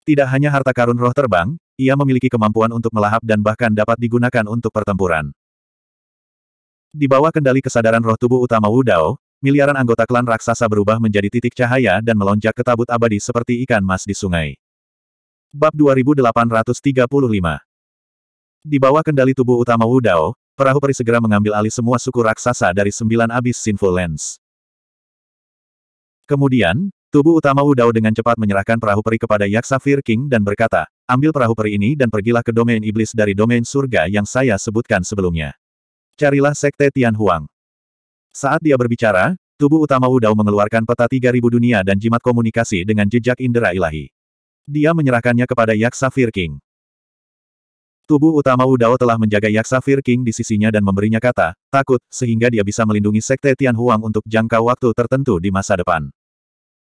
Tidak hanya harta karun roh terbang, ia memiliki kemampuan untuk melahap dan bahkan dapat digunakan untuk pertempuran. Di bawah kendali kesadaran roh tubuh utama Wu Dao, miliaran anggota klan raksasa berubah menjadi titik cahaya dan melonjak ke tabut abadi seperti ikan mas di sungai. Bab 2835 Di bawah kendali tubuh utama Wu Dao, perahu peri segera mengambil alih semua suku raksasa dari sembilan abis Sinful Lens. Kemudian, tubuh utama Wu Dao dengan cepat menyerahkan perahu peri kepada Yaksa Fir King dan berkata, ambil perahu peri ini dan pergilah ke domain iblis dari domain surga yang saya sebutkan sebelumnya. Carilah Sekte Tian Huang. Saat dia berbicara, tubuh utama Wu Dao mengeluarkan peta 3000 dunia dan jimat komunikasi dengan jejak indera ilahi. Dia menyerahkannya kepada Yaksa Fir King. Tubuh utama Wu Dao telah menjaga Yaksa Fir King di sisinya dan memberinya kata, takut, sehingga dia bisa melindungi Sekte Tian Huang untuk jangka waktu tertentu di masa depan.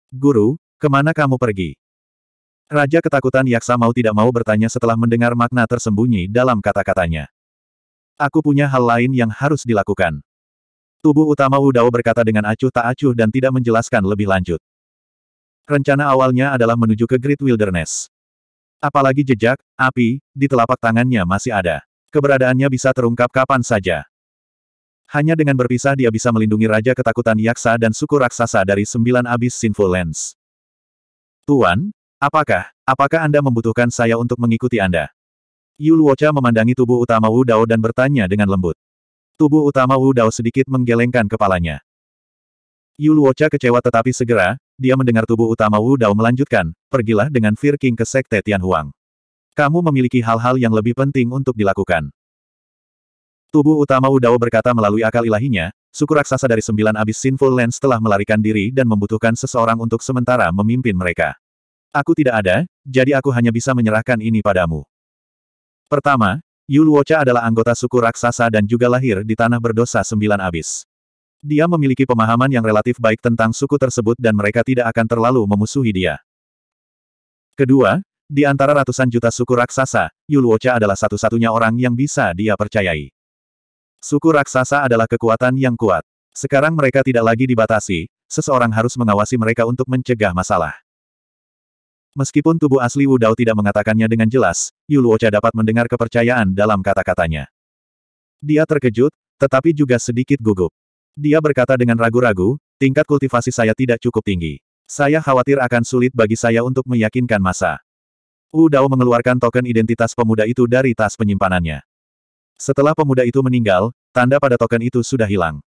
Guru, kemana kamu pergi? Raja ketakutan Yaksa mau tidak mau bertanya setelah mendengar makna tersembunyi dalam kata-katanya. Aku punya hal lain yang harus dilakukan. Tubuh utama Udao berkata dengan acuh tak acuh dan tidak menjelaskan lebih lanjut. Rencana awalnya adalah menuju ke Great Wilderness. Apalagi jejak, api, di telapak tangannya masih ada. Keberadaannya bisa terungkap kapan saja. Hanya dengan berpisah dia bisa melindungi Raja Ketakutan Yaksa dan suku raksasa dari sembilan abis Sinful Lens. Tuan, apakah, apakah Anda membutuhkan saya untuk mengikuti Anda? Yu Luocha memandangi tubuh utama Wu Dao dan bertanya dengan lembut. Tubuh utama Wu Dao sedikit menggelengkan kepalanya. Yu Luocha kecewa tetapi segera, dia mendengar tubuh utama Wu Dao melanjutkan, pergilah dengan Fir King ke Sekte Tianhuang. Kamu memiliki hal-hal yang lebih penting untuk dilakukan. Tubuh utama Udao berkata melalui akal ilahinya, suku raksasa dari sembilan abis Sinful Lens telah melarikan diri dan membutuhkan seseorang untuk sementara memimpin mereka. Aku tidak ada, jadi aku hanya bisa menyerahkan ini padamu. Pertama, Yu adalah anggota suku raksasa dan juga lahir di tanah berdosa sembilan abis. Dia memiliki pemahaman yang relatif baik tentang suku tersebut dan mereka tidak akan terlalu memusuhi dia. Kedua, di antara ratusan juta suku raksasa, Yu adalah satu-satunya orang yang bisa dia percayai. Suku raksasa adalah kekuatan yang kuat. Sekarang mereka tidak lagi dibatasi, seseorang harus mengawasi mereka untuk mencegah masalah. Meskipun tubuh asli Wu Dao tidak mengatakannya dengan jelas, Yuluocha dapat mendengar kepercayaan dalam kata-katanya. Dia terkejut, tetapi juga sedikit gugup. Dia berkata dengan ragu-ragu, tingkat kultivasi saya tidak cukup tinggi. Saya khawatir akan sulit bagi saya untuk meyakinkan masa. Wu Dao mengeluarkan token identitas pemuda itu dari tas penyimpanannya. Setelah pemuda itu meninggal, tanda pada token itu sudah hilang.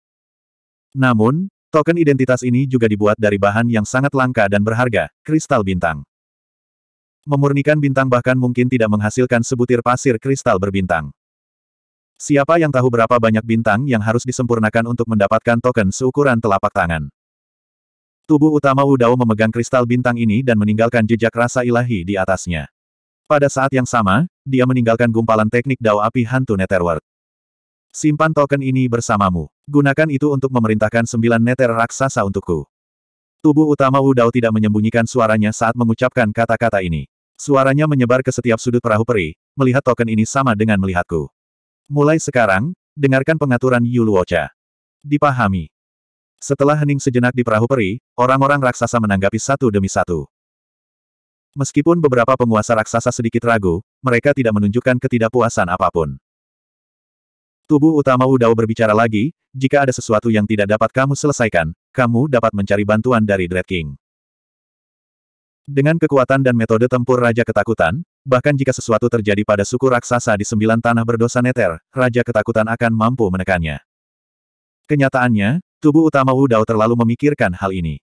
Namun, token identitas ini juga dibuat dari bahan yang sangat langka dan berharga, kristal bintang. Memurnikan bintang bahkan mungkin tidak menghasilkan sebutir pasir kristal berbintang. Siapa yang tahu berapa banyak bintang yang harus disempurnakan untuk mendapatkan token seukuran telapak tangan. Tubuh utama Udao memegang kristal bintang ini dan meninggalkan jejak rasa ilahi di atasnya. Pada saat yang sama, dia meninggalkan gumpalan teknik dao api hantu Netherworld. Simpan token ini bersamamu. Gunakan itu untuk memerintahkan sembilan neter raksasa untukku. Tubuh utama Wu Dao tidak menyembunyikan suaranya saat mengucapkan kata-kata ini. Suaranya menyebar ke setiap sudut perahu peri, melihat token ini sama dengan melihatku. Mulai sekarang, dengarkan pengaturan Yu Luocha. Dipahami. Setelah hening sejenak di perahu peri, orang-orang raksasa menanggapi satu demi satu. Meskipun beberapa penguasa raksasa sedikit ragu, mereka tidak menunjukkan ketidakpuasan apapun. Tubuh utama Wudao berbicara lagi, jika ada sesuatu yang tidak dapat kamu selesaikan, kamu dapat mencari bantuan dari Dread King. Dengan kekuatan dan metode tempur Raja Ketakutan, bahkan jika sesuatu terjadi pada suku raksasa di sembilan tanah berdosa neter, Raja Ketakutan akan mampu menekannya. Kenyataannya, tubuh utama Wudao terlalu memikirkan hal ini.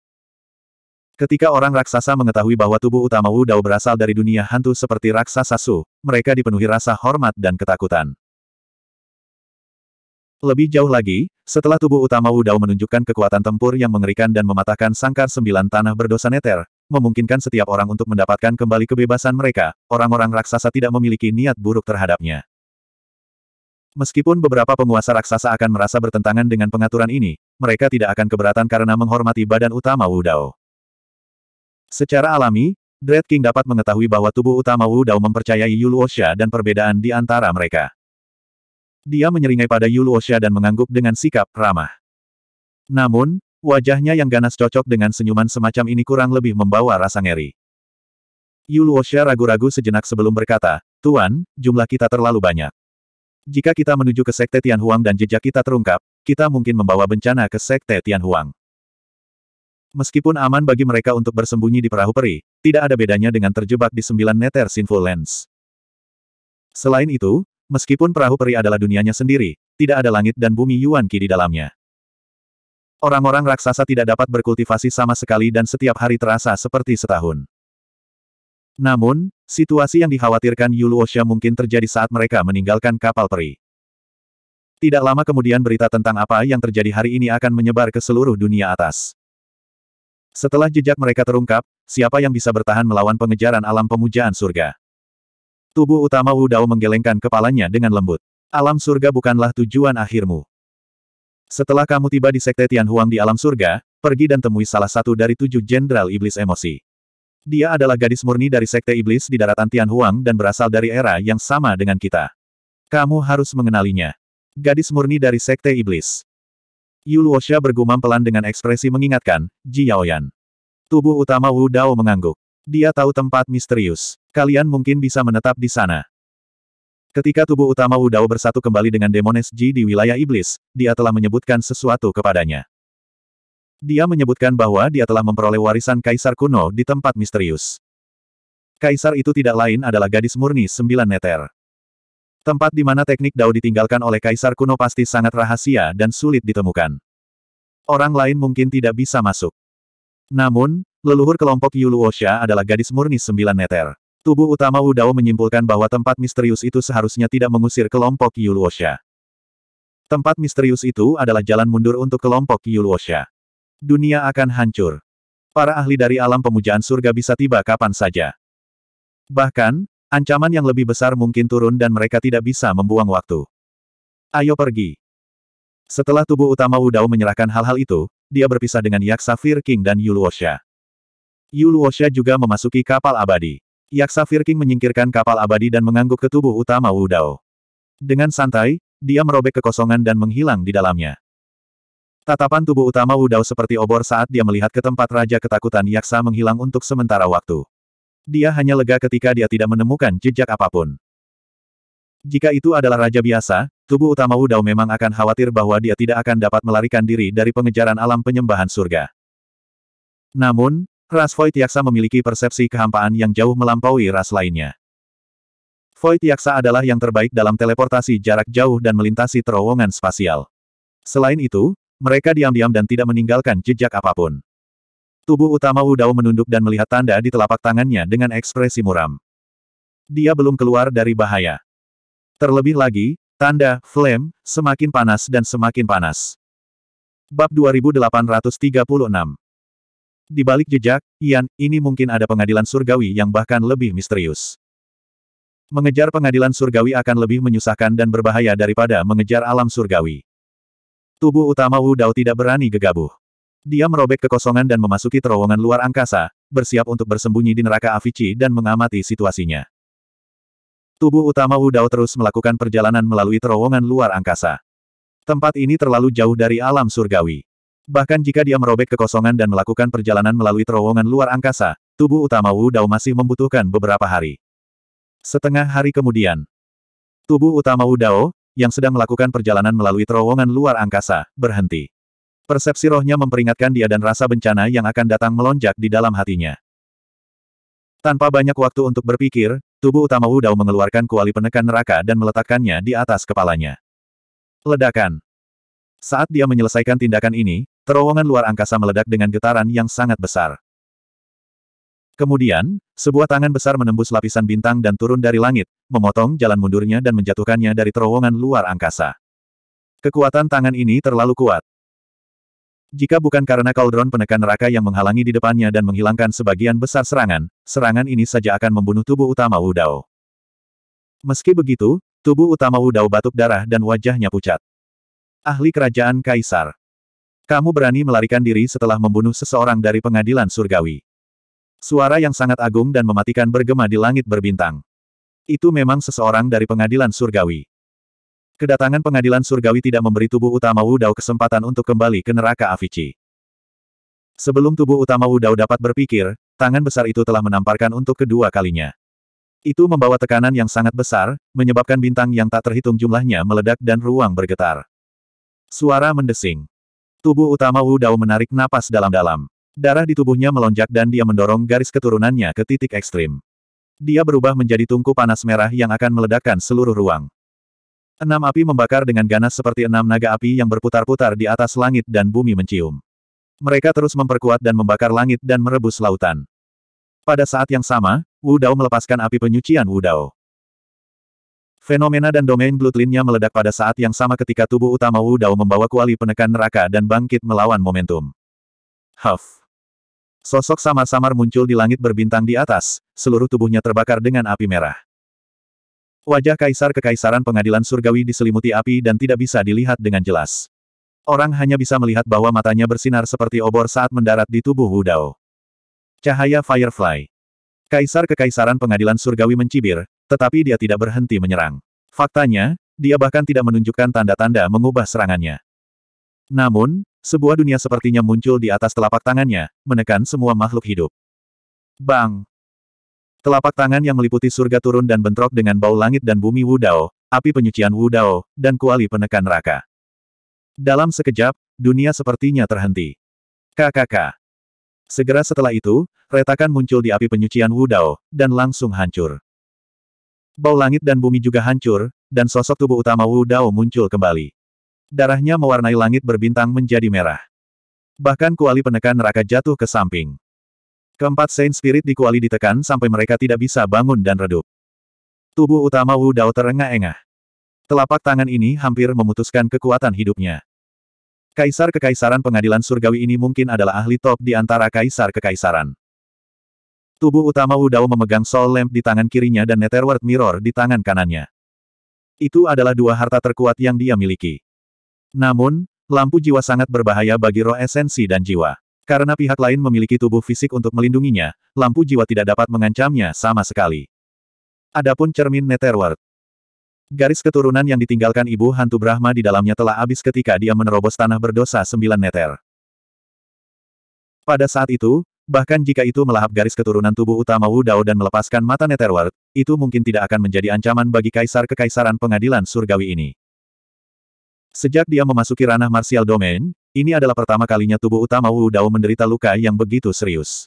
Ketika orang raksasa mengetahui bahwa tubuh utama Wu Dao berasal dari dunia hantu seperti raksasa Su, mereka dipenuhi rasa hormat dan ketakutan. Lebih jauh lagi, setelah tubuh utama Wu Dao menunjukkan kekuatan tempur yang mengerikan dan mematahkan sangkar sembilan tanah berdosa neter, memungkinkan setiap orang untuk mendapatkan kembali kebebasan mereka, orang-orang raksasa tidak memiliki niat buruk terhadapnya. Meskipun beberapa penguasa raksasa akan merasa bertentangan dengan pengaturan ini, mereka tidak akan keberatan karena menghormati badan utama Wu Dao. Secara alami, Dread King dapat mengetahui bahwa tubuh utama Wu Dao mempercayai Yulu Osha dan perbedaan di antara mereka. Dia menyeringai pada Yulu Osha dan mengangguk dengan sikap ramah. Namun, wajahnya yang ganas cocok dengan senyuman semacam ini kurang lebih membawa rasa ngeri. Yulu Osha ragu-ragu sejenak sebelum berkata, Tuan, jumlah kita terlalu banyak. Jika kita menuju ke Sekte Tianhuang dan jejak kita terungkap, kita mungkin membawa bencana ke Sekte Tianhuang. Meskipun aman bagi mereka untuk bersembunyi di perahu peri, tidak ada bedanya dengan terjebak di sembilan meter sinful lens. Selain itu, meskipun perahu peri adalah dunianya sendiri, tidak ada langit dan bumi Yuan Qi di dalamnya. Orang-orang raksasa tidak dapat berkultivasi sama sekali dan setiap hari terasa seperti setahun. Namun, situasi yang dikhawatirkan Yulu Osha mungkin terjadi saat mereka meninggalkan kapal peri. Tidak lama kemudian berita tentang apa yang terjadi hari ini akan menyebar ke seluruh dunia atas. Setelah jejak mereka terungkap, siapa yang bisa bertahan melawan pengejaran alam pemujaan surga? Tubuh utama Wu Dao menggelengkan kepalanya dengan lembut. Alam surga bukanlah tujuan akhirmu. Setelah kamu tiba di Sekte Tian Huang di alam surga, pergi dan temui salah satu dari tujuh jenderal iblis emosi. Dia adalah gadis murni dari Sekte Iblis di daratan Tian Huang dan berasal dari era yang sama dengan kita. Kamu harus mengenalinya. Gadis murni dari Sekte Iblis. Yu Luosha bergumam pelan dengan ekspresi mengingatkan, Ji Yaoyan. Tubuh utama Wu Dao mengangguk. Dia tahu tempat misterius. Kalian mungkin bisa menetap di sana. Ketika tubuh utama Wu Dao bersatu kembali dengan Demones Ji di wilayah iblis, dia telah menyebutkan sesuatu kepadanya. Dia menyebutkan bahwa dia telah memperoleh warisan kaisar kuno di tempat misterius. Kaisar itu tidak lain adalah gadis murni sembilan neter. Tempat di mana teknik Dao ditinggalkan oleh Kaisar kuno pasti sangat rahasia dan sulit ditemukan. Orang lain mungkin tidak bisa masuk. Namun, leluhur kelompok Yulu Osha adalah gadis murni sembilan meter. Tubuh utama Wu Dao menyimpulkan bahwa tempat misterius itu seharusnya tidak mengusir kelompok Yulu Osha. Tempat misterius itu adalah jalan mundur untuk kelompok Yulu Osha. Dunia akan hancur. Para ahli dari alam pemujaan surga bisa tiba kapan saja. Bahkan, Ancaman yang lebih besar mungkin turun dan mereka tidak bisa membuang waktu. Ayo pergi. Setelah tubuh utama Wudao menyerahkan hal-hal itu, dia berpisah dengan Yaksa Fir King dan Yuluosha. Yuluosha juga memasuki kapal abadi. Yaksa Fir King menyingkirkan kapal abadi dan mengangguk ke tubuh utama Wudao. Dengan santai, dia merobek kekosongan dan menghilang di dalamnya. Tatapan tubuh utama Wudao seperti obor saat dia melihat ke tempat Raja Ketakutan Yaksa menghilang untuk sementara waktu. Dia hanya lega ketika dia tidak menemukan jejak apapun. Jika itu adalah raja biasa, tubuh utama Dao memang akan khawatir bahwa dia tidak akan dapat melarikan diri dari pengejaran alam penyembahan surga. Namun, ras Void Yaksa memiliki persepsi kehampaan yang jauh melampaui ras lainnya. Void Yaksa adalah yang terbaik dalam teleportasi jarak jauh dan melintasi terowongan spasial. Selain itu, mereka diam-diam dan tidak meninggalkan jejak apapun. Tubuh utama Wu Dao menunduk dan melihat tanda di telapak tangannya dengan ekspresi muram. Dia belum keluar dari bahaya. Terlebih lagi, tanda, flame, semakin panas dan semakin panas. Bab 2836 Di balik jejak, Ian, ini mungkin ada pengadilan surgawi yang bahkan lebih misterius. Mengejar pengadilan surgawi akan lebih menyusahkan dan berbahaya daripada mengejar alam surgawi. Tubuh utama Wu Dao tidak berani gegabah. Dia merobek kekosongan dan memasuki terowongan luar angkasa, bersiap untuk bersembunyi di neraka Avici dan mengamati situasinya. Tubuh utama Wu Dao terus melakukan perjalanan melalui terowongan luar angkasa. Tempat ini terlalu jauh dari alam surgawi. Bahkan jika dia merobek kekosongan dan melakukan perjalanan melalui terowongan luar angkasa, tubuh utama Wu Dao masih membutuhkan beberapa hari. Setengah hari kemudian, tubuh utama Wu Dao, yang sedang melakukan perjalanan melalui terowongan luar angkasa, berhenti. Persepsi rohnya memperingatkan dia dan rasa bencana yang akan datang melonjak di dalam hatinya. Tanpa banyak waktu untuk berpikir, tubuh utama Dao mengeluarkan kuali penekan neraka dan meletakkannya di atas kepalanya. Ledakan. Saat dia menyelesaikan tindakan ini, terowongan luar angkasa meledak dengan getaran yang sangat besar. Kemudian, sebuah tangan besar menembus lapisan bintang dan turun dari langit, memotong jalan mundurnya dan menjatuhkannya dari terowongan luar angkasa. Kekuatan tangan ini terlalu kuat, jika bukan karena kaldron penekan neraka yang menghalangi di depannya dan menghilangkan sebagian besar serangan, serangan ini saja akan membunuh tubuh utama Wudao. Meski begitu, tubuh utama Wudao batuk darah dan wajahnya pucat. Ahli Kerajaan Kaisar. Kamu berani melarikan diri setelah membunuh seseorang dari pengadilan surgawi. Suara yang sangat agung dan mematikan bergema di langit berbintang. Itu memang seseorang dari pengadilan surgawi. Kedatangan pengadilan surgawi tidak memberi tubuh utama Wudao kesempatan untuk kembali ke neraka Avici. Sebelum tubuh utama Wudao dapat berpikir, tangan besar itu telah menamparkan untuk kedua kalinya. Itu membawa tekanan yang sangat besar, menyebabkan bintang yang tak terhitung jumlahnya meledak dan ruang bergetar. Suara mendesing. Tubuh utama Wudao menarik napas dalam-dalam. Darah di tubuhnya melonjak dan dia mendorong garis keturunannya ke titik ekstrim. Dia berubah menjadi tungku panas merah yang akan meledakkan seluruh ruang. Enam api membakar dengan ganas seperti enam naga api yang berputar-putar di atas langit dan bumi mencium. Mereka terus memperkuat dan membakar langit dan merebus lautan. Pada saat yang sama, Wu Dao melepaskan api penyucian Wu Dao. Fenomena dan domain bloodline-nya meledak pada saat yang sama ketika tubuh utama Wu Dao membawa kuali penekan neraka dan bangkit melawan momentum. Huff. Sosok samar-samar muncul di langit berbintang di atas, seluruh tubuhnya terbakar dengan api merah. Wajah kaisar kekaisaran pengadilan surgawi diselimuti api dan tidak bisa dilihat dengan jelas. Orang hanya bisa melihat bahwa matanya bersinar seperti obor saat mendarat di tubuh Wudao. Cahaya Firefly. Kaisar kekaisaran pengadilan surgawi mencibir, tetapi dia tidak berhenti menyerang. Faktanya, dia bahkan tidak menunjukkan tanda-tanda mengubah serangannya. Namun, sebuah dunia sepertinya muncul di atas telapak tangannya, menekan semua makhluk hidup. Bang! Telapak tangan yang meliputi surga turun dan bentrok dengan bau langit dan bumi Wudao, api penyucian Wudao, dan kuali penekan raka. Dalam sekejap, dunia sepertinya terhenti. KKK. Segera setelah itu, retakan muncul di api penyucian Wudao, dan langsung hancur. Bau langit dan bumi juga hancur, dan sosok tubuh utama Wudao muncul kembali. Darahnya mewarnai langit berbintang menjadi merah. Bahkan kuali penekan neraka jatuh ke samping. Keempat Saint Spirit di Kuali ditekan sampai mereka tidak bisa bangun dan redup. Tubuh utama Wu Dao terengah-engah. Telapak tangan ini hampir memutuskan kekuatan hidupnya. Kaisar Kekaisaran Pengadilan Surgawi ini mungkin adalah ahli top di antara Kaisar Kekaisaran. Tubuh utama Wu Dao memegang Soul Lamp di tangan kirinya dan Netherworld Mirror di tangan kanannya. Itu adalah dua harta terkuat yang dia miliki. Namun, lampu jiwa sangat berbahaya bagi roh esensi dan jiwa. Karena pihak lain memiliki tubuh fisik untuk melindunginya, lampu jiwa tidak dapat mengancamnya sama sekali. Adapun cermin Netherworld. Garis keturunan yang ditinggalkan ibu hantu Brahma di dalamnya telah habis ketika dia menerobos tanah berdosa sembilan neter. Pada saat itu, bahkan jika itu melahap garis keturunan tubuh utama Wu Dao dan melepaskan mata Netherworld, itu mungkin tidak akan menjadi ancaman bagi kaisar kekaisaran pengadilan surgawi ini. Sejak dia memasuki ranah martial domain, ini adalah pertama kalinya tubuh utama Wu Dao menderita luka yang begitu serius.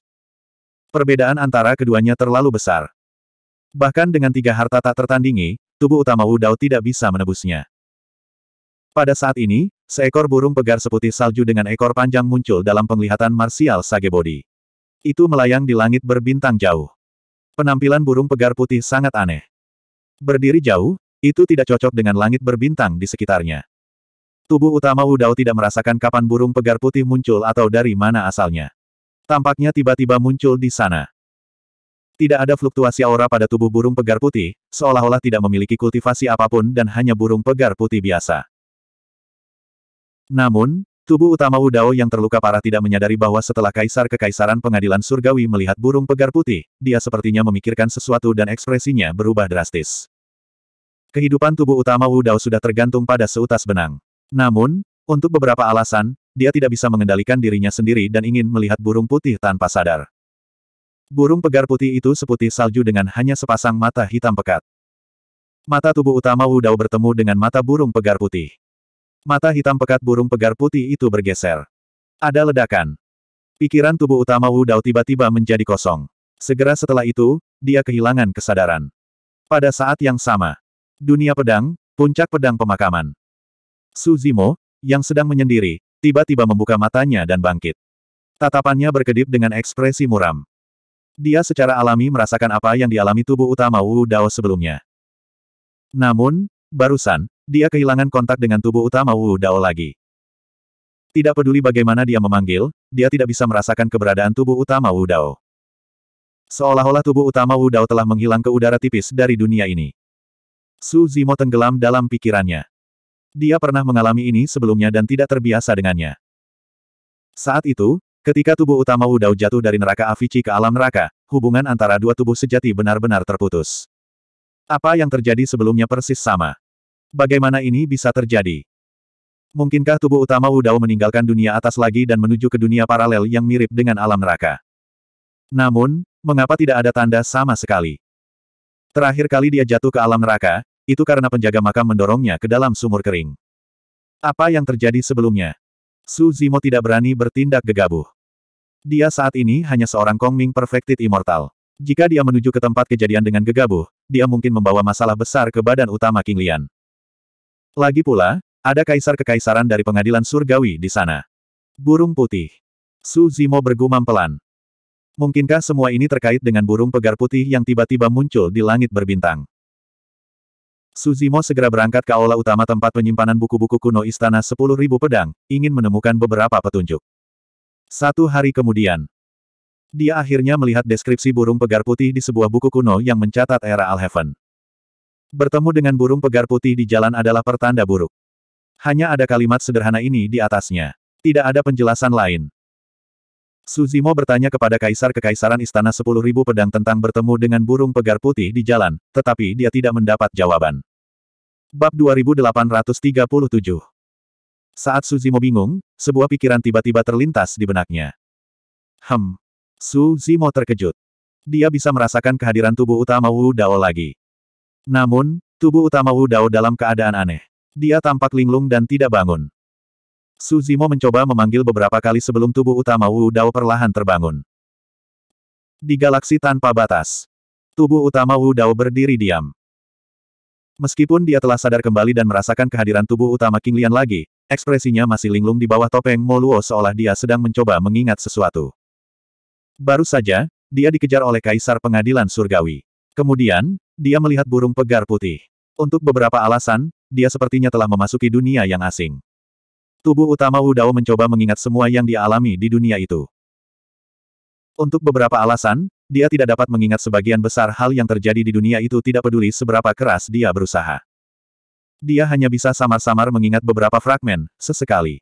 Perbedaan antara keduanya terlalu besar. Bahkan dengan tiga harta tak tertandingi, tubuh utama Wu Dao tidak bisa menebusnya. Pada saat ini, seekor burung pegar seputih salju dengan ekor panjang muncul dalam penglihatan marsial Sagebody. Itu melayang di langit berbintang jauh. Penampilan burung pegar putih sangat aneh. Berdiri jauh, itu tidak cocok dengan langit berbintang di sekitarnya. Tubuh utama Wu Dao tidak merasakan kapan burung pegar putih muncul atau dari mana asalnya. Tampaknya tiba-tiba muncul di sana. Tidak ada fluktuasi aura pada tubuh burung pegar putih, seolah-olah tidak memiliki kultivasi apapun dan hanya burung pegar putih biasa. Namun, Tubuh utama Wu Dao yang terluka parah tidak menyadari bahwa setelah kaisar kekaisaran pengadilan surgawi melihat burung pegar putih, dia sepertinya memikirkan sesuatu dan ekspresinya berubah drastis. Kehidupan tubuh utama Wu Dao sudah tergantung pada seutas benang. Namun, untuk beberapa alasan, dia tidak bisa mengendalikan dirinya sendiri dan ingin melihat burung putih tanpa sadar. Burung pegar putih itu seputih salju dengan hanya sepasang mata hitam pekat. Mata tubuh utama Dao bertemu dengan mata burung pegar putih. Mata hitam pekat burung pegar putih itu bergeser. Ada ledakan. Pikiran tubuh utama Dao tiba-tiba menjadi kosong. Segera setelah itu, dia kehilangan kesadaran. Pada saat yang sama, dunia pedang, puncak pedang pemakaman. Su Zimo, yang sedang menyendiri, tiba-tiba membuka matanya dan bangkit. Tatapannya berkedip dengan ekspresi muram. Dia secara alami merasakan apa yang dialami tubuh utama Wu Dao sebelumnya. Namun, barusan, dia kehilangan kontak dengan tubuh utama Wu Dao lagi. Tidak peduli bagaimana dia memanggil, dia tidak bisa merasakan keberadaan tubuh utama Wu Dao. Seolah-olah tubuh utama Wu Dao telah menghilang ke udara tipis dari dunia ini. Su Zimo tenggelam dalam pikirannya. Dia pernah mengalami ini sebelumnya dan tidak terbiasa dengannya. Saat itu, ketika tubuh utama Dao jatuh dari neraka Avici ke alam neraka, hubungan antara dua tubuh sejati benar-benar terputus. Apa yang terjadi sebelumnya persis sama. Bagaimana ini bisa terjadi? Mungkinkah tubuh utama Dao meninggalkan dunia atas lagi dan menuju ke dunia paralel yang mirip dengan alam neraka? Namun, mengapa tidak ada tanda sama sekali? Terakhir kali dia jatuh ke alam neraka, itu karena penjaga makam mendorongnya ke dalam sumur kering. Apa yang terjadi sebelumnya? Su Zimo tidak berani bertindak gegabah. Dia saat ini hanya seorang Kongming Perfected Immortal. Jika dia menuju ke tempat kejadian dengan gegabah, dia mungkin membawa masalah besar ke badan utama King Lian. Lagi pula, ada kaisar kekaisaran dari pengadilan surgawi di sana. Burung putih. Su Zimo bergumam pelan. Mungkinkah semua ini terkait dengan burung pegar putih yang tiba-tiba muncul di langit berbintang? Suzimo segera berangkat ke aula utama tempat penyimpanan buku-buku kuno Istana 10.000 Pedang, ingin menemukan beberapa petunjuk. Satu hari kemudian, dia akhirnya melihat deskripsi burung pegar putih di sebuah buku kuno yang mencatat era Alheaven. Bertemu dengan burung pegar putih di jalan adalah pertanda buruk. Hanya ada kalimat sederhana ini di atasnya. Tidak ada penjelasan lain. Suzimo bertanya kepada kaisar kekaisaran istana 10.000 pedang tentang bertemu dengan burung pegar putih di jalan, tetapi dia tidak mendapat jawaban. Bab 2837 Saat Suzimo bingung, sebuah pikiran tiba-tiba terlintas di benaknya. Hem. Suzimo terkejut. Dia bisa merasakan kehadiran tubuh utama Wu Dao lagi. Namun, tubuh utama Wu Dao dalam keadaan aneh. Dia tampak linglung dan tidak bangun. Suzimo mencoba memanggil beberapa kali sebelum tubuh utama Wu Dao perlahan terbangun. Di galaksi tanpa batas, tubuh utama Wu Dao berdiri diam. Meskipun dia telah sadar kembali dan merasakan kehadiran tubuh utama King Lian lagi, ekspresinya masih linglung di bawah topeng Moluo seolah dia sedang mencoba mengingat sesuatu. Baru saja, dia dikejar oleh Kaisar Pengadilan Surgawi. Kemudian, dia melihat burung pegar putih. Untuk beberapa alasan, dia sepertinya telah memasuki dunia yang asing. Tubuh utama Wu Dao mencoba mengingat semua yang dialami di dunia itu. Untuk beberapa alasan, dia tidak dapat mengingat sebagian besar hal yang terjadi di dunia itu tidak peduli seberapa keras dia berusaha. Dia hanya bisa samar-samar mengingat beberapa fragmen, sesekali.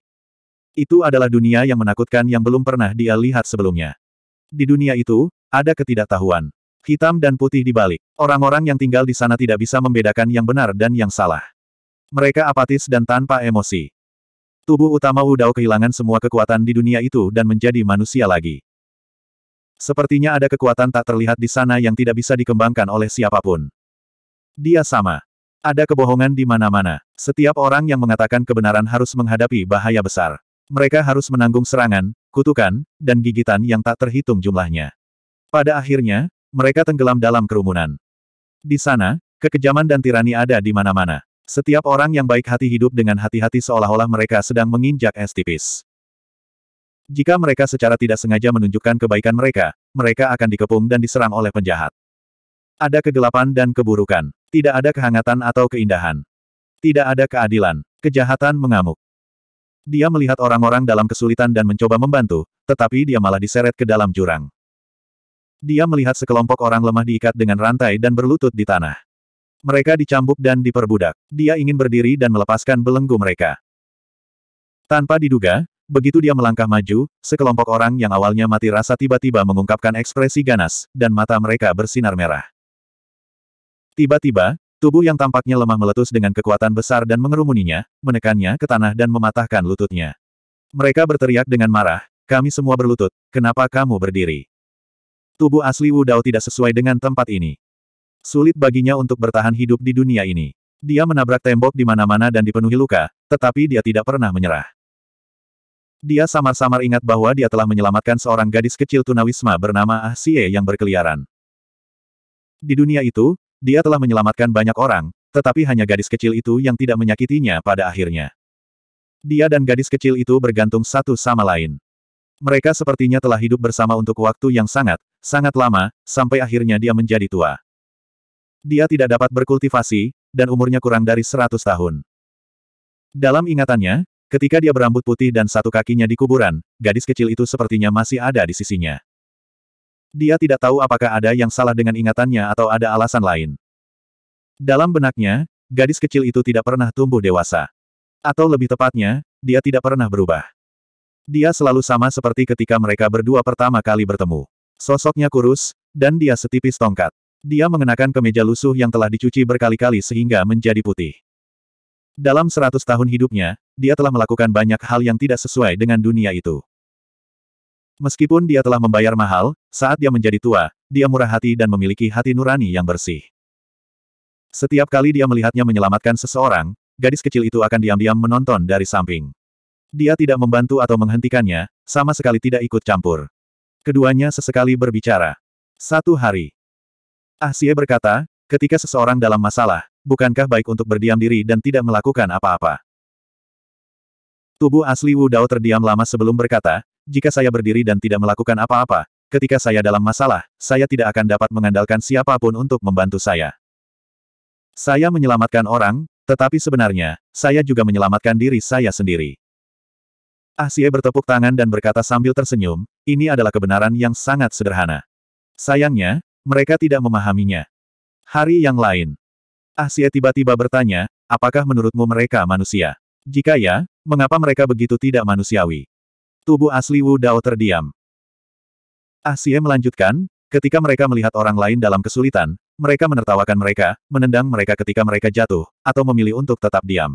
Itu adalah dunia yang menakutkan yang belum pernah dia lihat sebelumnya. Di dunia itu, ada ketidaktahuan. Hitam dan putih di balik. Orang-orang yang tinggal di sana tidak bisa membedakan yang benar dan yang salah. Mereka apatis dan tanpa emosi. Tubuh utama Wudao kehilangan semua kekuatan di dunia itu dan menjadi manusia lagi. Sepertinya ada kekuatan tak terlihat di sana yang tidak bisa dikembangkan oleh siapapun. Dia sama. Ada kebohongan di mana-mana. Setiap orang yang mengatakan kebenaran harus menghadapi bahaya besar. Mereka harus menanggung serangan, kutukan, dan gigitan yang tak terhitung jumlahnya. Pada akhirnya, mereka tenggelam dalam kerumunan. Di sana, kekejaman dan tirani ada di mana-mana. Setiap orang yang baik hati hidup dengan hati-hati seolah-olah mereka sedang menginjak es tipis. Jika mereka secara tidak sengaja menunjukkan kebaikan mereka, mereka akan dikepung dan diserang oleh penjahat. Ada kegelapan dan keburukan. Tidak ada kehangatan atau keindahan. Tidak ada keadilan. Kejahatan mengamuk. Dia melihat orang-orang dalam kesulitan dan mencoba membantu, tetapi dia malah diseret ke dalam jurang. Dia melihat sekelompok orang lemah diikat dengan rantai dan berlutut di tanah. Mereka dicambuk dan diperbudak. Dia ingin berdiri dan melepaskan belenggu mereka. Tanpa diduga, Begitu dia melangkah maju, sekelompok orang yang awalnya mati rasa tiba-tiba mengungkapkan ekspresi ganas, dan mata mereka bersinar merah. Tiba-tiba, tubuh yang tampaknya lemah meletus dengan kekuatan besar dan mengerumuninya, menekannya ke tanah dan mematahkan lututnya. Mereka berteriak dengan marah, kami semua berlutut, kenapa kamu berdiri? Tubuh asli Wudao tidak sesuai dengan tempat ini. Sulit baginya untuk bertahan hidup di dunia ini. Dia menabrak tembok di mana-mana dan dipenuhi luka, tetapi dia tidak pernah menyerah. Dia samar-samar ingat bahwa dia telah menyelamatkan seorang gadis kecil tunawisma bernama Ah Sie yang berkeliaran. Di dunia itu, dia telah menyelamatkan banyak orang, tetapi hanya gadis kecil itu yang tidak menyakitinya pada akhirnya. Dia dan gadis kecil itu bergantung satu sama lain. Mereka sepertinya telah hidup bersama untuk waktu yang sangat, sangat lama, sampai akhirnya dia menjadi tua. Dia tidak dapat berkultivasi, dan umurnya kurang dari 100 tahun. Dalam ingatannya, Ketika dia berambut putih dan satu kakinya di kuburan, gadis kecil itu sepertinya masih ada di sisinya. Dia tidak tahu apakah ada yang salah dengan ingatannya atau ada alasan lain. Dalam benaknya, gadis kecil itu tidak pernah tumbuh dewasa. Atau lebih tepatnya, dia tidak pernah berubah. Dia selalu sama seperti ketika mereka berdua pertama kali bertemu. Sosoknya kurus, dan dia setipis tongkat. Dia mengenakan kemeja lusuh yang telah dicuci berkali-kali sehingga menjadi putih. Dalam seratus tahun hidupnya, dia telah melakukan banyak hal yang tidak sesuai dengan dunia itu. Meskipun dia telah membayar mahal, saat dia menjadi tua, dia murah hati dan memiliki hati nurani yang bersih. Setiap kali dia melihatnya menyelamatkan seseorang, gadis kecil itu akan diam-diam menonton dari samping. Dia tidak membantu atau menghentikannya, sama sekali tidak ikut campur. Keduanya sesekali berbicara. Satu hari. Ahsie berkata, ketika seseorang dalam masalah, bukankah baik untuk berdiam diri dan tidak melakukan apa-apa? Tubuh asli Wu Dao terdiam lama sebelum berkata, jika saya berdiri dan tidak melakukan apa-apa, ketika saya dalam masalah, saya tidak akan dapat mengandalkan siapapun untuk membantu saya. Saya menyelamatkan orang, tetapi sebenarnya, saya juga menyelamatkan diri saya sendiri. Ah Xie bertepuk tangan dan berkata sambil tersenyum, ini adalah kebenaran yang sangat sederhana. Sayangnya, mereka tidak memahaminya. Hari yang lain, Asie ah, tiba-tiba bertanya, apakah menurutmu mereka manusia? Jika ya, mengapa mereka begitu tidak manusiawi? Tubuh asli Wu Dao terdiam. Asie ah, melanjutkan, ketika mereka melihat orang lain dalam kesulitan, mereka menertawakan mereka, menendang mereka ketika mereka jatuh, atau memilih untuk tetap diam.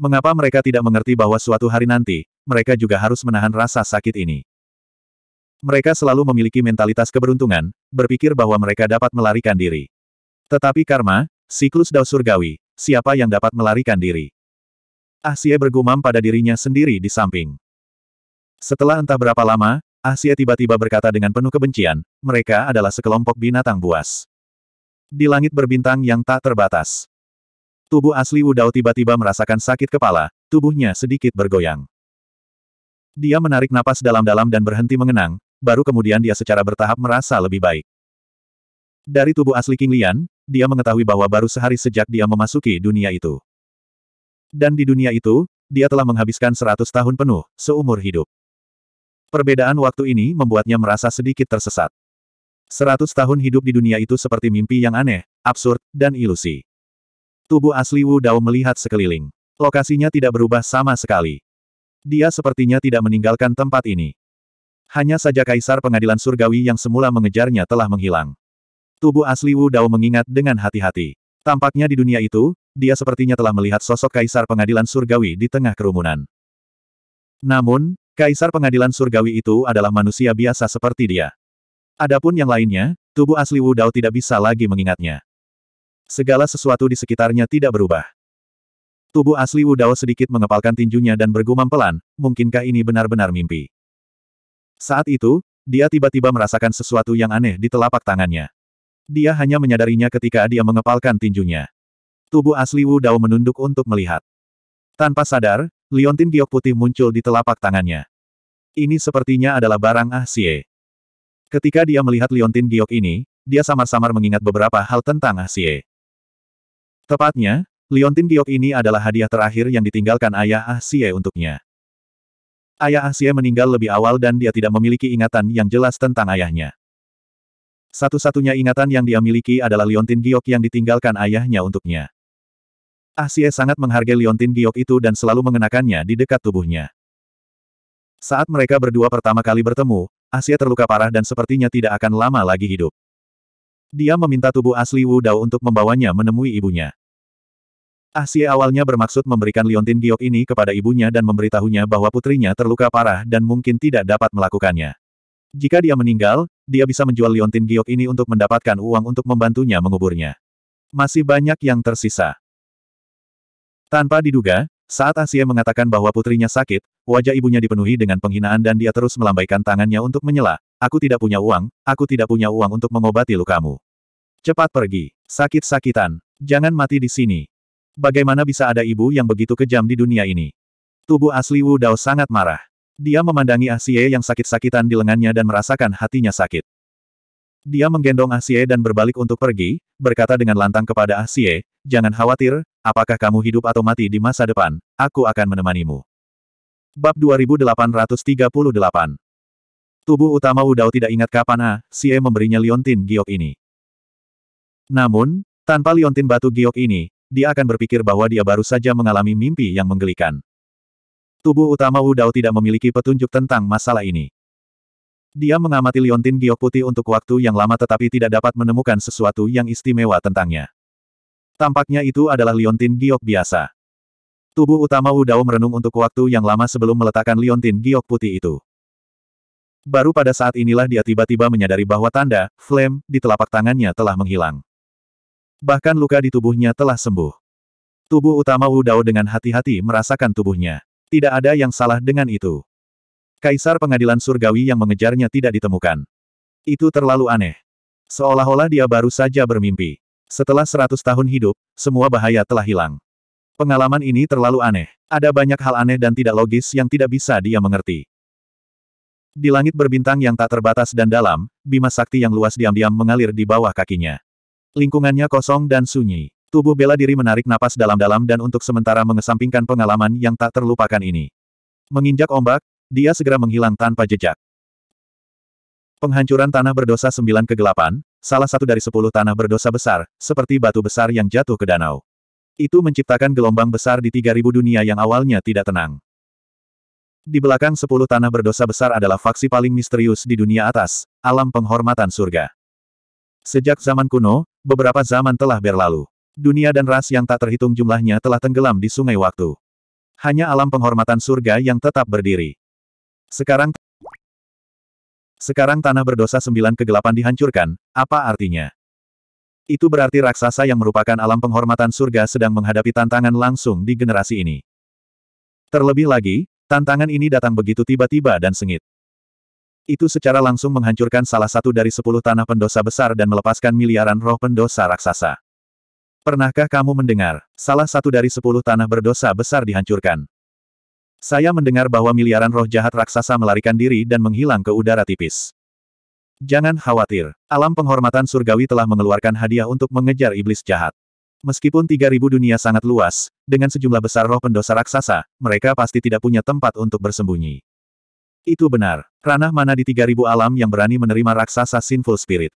Mengapa mereka tidak mengerti bahwa suatu hari nanti, mereka juga harus menahan rasa sakit ini? Mereka selalu memiliki mentalitas keberuntungan, berpikir bahwa mereka dapat melarikan diri. Tetapi karma, Siklus Dao Surgawi, siapa yang dapat melarikan diri? Ah Xie bergumam pada dirinya sendiri di samping. Setelah entah berapa lama, Ah Xie tiba-tiba berkata dengan penuh kebencian, mereka adalah sekelompok binatang buas. Di langit berbintang yang tak terbatas. Tubuh asli Wu Dao tiba-tiba merasakan sakit kepala, tubuhnya sedikit bergoyang. Dia menarik napas dalam-dalam dan berhenti mengenang, baru kemudian dia secara bertahap merasa lebih baik. Dari tubuh asli King Lian, dia mengetahui bahwa baru sehari sejak dia memasuki dunia itu. Dan di dunia itu, dia telah menghabiskan seratus tahun penuh, seumur hidup. Perbedaan waktu ini membuatnya merasa sedikit tersesat. Seratus tahun hidup di dunia itu seperti mimpi yang aneh, absurd, dan ilusi. Tubuh asli Wu Dao melihat sekeliling. Lokasinya tidak berubah sama sekali. Dia sepertinya tidak meninggalkan tempat ini. Hanya saja kaisar pengadilan surgawi yang semula mengejarnya telah menghilang. Tubuh asli Wu Dao mengingat dengan hati-hati. Tampaknya di dunia itu, dia sepertinya telah melihat sosok Kaisar Pengadilan Surgawi di tengah kerumunan. Namun, Kaisar Pengadilan Surgawi itu adalah manusia biasa seperti dia. Adapun yang lainnya, tubuh asli Wu Dao tidak bisa lagi mengingatnya. Segala sesuatu di sekitarnya tidak berubah. Tubuh asli Wu Dao sedikit mengepalkan tinjunya dan bergumam pelan, mungkinkah ini benar-benar mimpi? Saat itu, dia tiba-tiba merasakan sesuatu yang aneh di telapak tangannya. Dia hanya menyadarinya ketika dia mengepalkan tinjunya. Tubuh asli Wu Dao menunduk untuk melihat. Tanpa sadar, liontin giok putih muncul di telapak tangannya. Ini sepertinya adalah barang Ah Xie. Ketika dia melihat liontin giok ini, dia samar-samar mengingat beberapa hal tentang Ah Xie. Tepatnya, liontin giok ini adalah hadiah terakhir yang ditinggalkan ayah Ah Xie untuknya. Ayah Ah Xie meninggal lebih awal dan dia tidak memiliki ingatan yang jelas tentang ayahnya. Satu-satunya ingatan yang dia miliki adalah Liontin Giok yang ditinggalkan ayahnya untuknya. Ahsie sangat menghargai Liontin Giok itu dan selalu mengenakannya di dekat tubuhnya. Saat mereka berdua pertama kali bertemu, Ahsie terluka parah dan sepertinya tidak akan lama lagi hidup. Dia meminta tubuh asli ah, Wu Dao untuk membawanya menemui ibunya. Ahsie awalnya bermaksud memberikan Liontin Giok ini kepada ibunya dan memberitahunya bahwa putrinya terluka parah dan mungkin tidak dapat melakukannya. Jika dia meninggal, dia bisa menjual liontin giok ini untuk mendapatkan uang untuk membantunya menguburnya. Masih banyak yang tersisa. Tanpa diduga, saat Asie mengatakan bahwa putrinya sakit, wajah ibunya dipenuhi dengan penghinaan dan dia terus melambaikan tangannya untuk menyela, aku tidak punya uang, aku tidak punya uang untuk mengobati lukamu. Cepat pergi, sakit-sakitan, jangan mati di sini. Bagaimana bisa ada ibu yang begitu kejam di dunia ini? Tubuh asli Wu Dao sangat marah. Dia memandangi Asie ah yang sakit-sakitan di lengannya dan merasakan hatinya sakit. Dia menggendong Asie ah dan berbalik untuk pergi, berkata dengan lantang kepada Asie, ah Jangan khawatir, apakah kamu hidup atau mati di masa depan, aku akan menemanimu. Bab 2838 Tubuh utama Udao tidak ingat kapan si Xie memberinya liontin giok ini. Namun, tanpa liontin batu giok ini, dia akan berpikir bahwa dia baru saja mengalami mimpi yang menggelikan. Tubuh utama Wu Dao tidak memiliki petunjuk tentang masalah ini. Dia mengamati liontin giok putih untuk waktu yang lama tetapi tidak dapat menemukan sesuatu yang istimewa tentangnya. Tampaknya itu adalah liontin giok biasa. Tubuh utama Wu Dao merenung untuk waktu yang lama sebelum meletakkan liontin giok putih itu. Baru pada saat inilah dia tiba-tiba menyadari bahwa tanda, flame, di telapak tangannya telah menghilang. Bahkan luka di tubuhnya telah sembuh. Tubuh utama Wu Dao dengan hati-hati merasakan tubuhnya. Tidak ada yang salah dengan itu. Kaisar pengadilan surgawi yang mengejarnya tidak ditemukan. Itu terlalu aneh. Seolah-olah dia baru saja bermimpi. Setelah seratus tahun hidup, semua bahaya telah hilang. Pengalaman ini terlalu aneh. Ada banyak hal aneh dan tidak logis yang tidak bisa dia mengerti. Di langit berbintang yang tak terbatas dan dalam, bima sakti yang luas diam-diam mengalir di bawah kakinya. Lingkungannya kosong dan sunyi. Tubuh bela diri menarik napas dalam-dalam dan untuk sementara mengesampingkan pengalaman yang tak terlupakan ini. Menginjak ombak, dia segera menghilang tanpa jejak. Penghancuran tanah berdosa sembilan kegelapan, salah satu dari sepuluh tanah berdosa besar, seperti batu besar yang jatuh ke danau. Itu menciptakan gelombang besar di tiga ribu dunia yang awalnya tidak tenang. Di belakang sepuluh tanah berdosa besar adalah faksi paling misterius di dunia atas, alam penghormatan surga. Sejak zaman kuno, beberapa zaman telah berlalu dunia dan ras yang tak terhitung jumlahnya telah tenggelam di sungai waktu. Hanya alam penghormatan surga yang tetap berdiri. Sekarang sekarang tanah berdosa sembilan kegelapan dihancurkan, apa artinya? Itu berarti raksasa yang merupakan alam penghormatan surga sedang menghadapi tantangan langsung di generasi ini. Terlebih lagi, tantangan ini datang begitu tiba-tiba dan sengit. Itu secara langsung menghancurkan salah satu dari sepuluh tanah pendosa besar dan melepaskan miliaran roh pendosa raksasa. Pernahkah kamu mendengar, salah satu dari sepuluh tanah berdosa besar dihancurkan? Saya mendengar bahwa miliaran roh jahat raksasa melarikan diri dan menghilang ke udara tipis. Jangan khawatir, alam penghormatan surgawi telah mengeluarkan hadiah untuk mengejar iblis jahat. Meskipun 3000 dunia sangat luas, dengan sejumlah besar roh pendosa raksasa, mereka pasti tidak punya tempat untuk bersembunyi. Itu benar, ranah mana di 3000 alam yang berani menerima raksasa sinful spirit.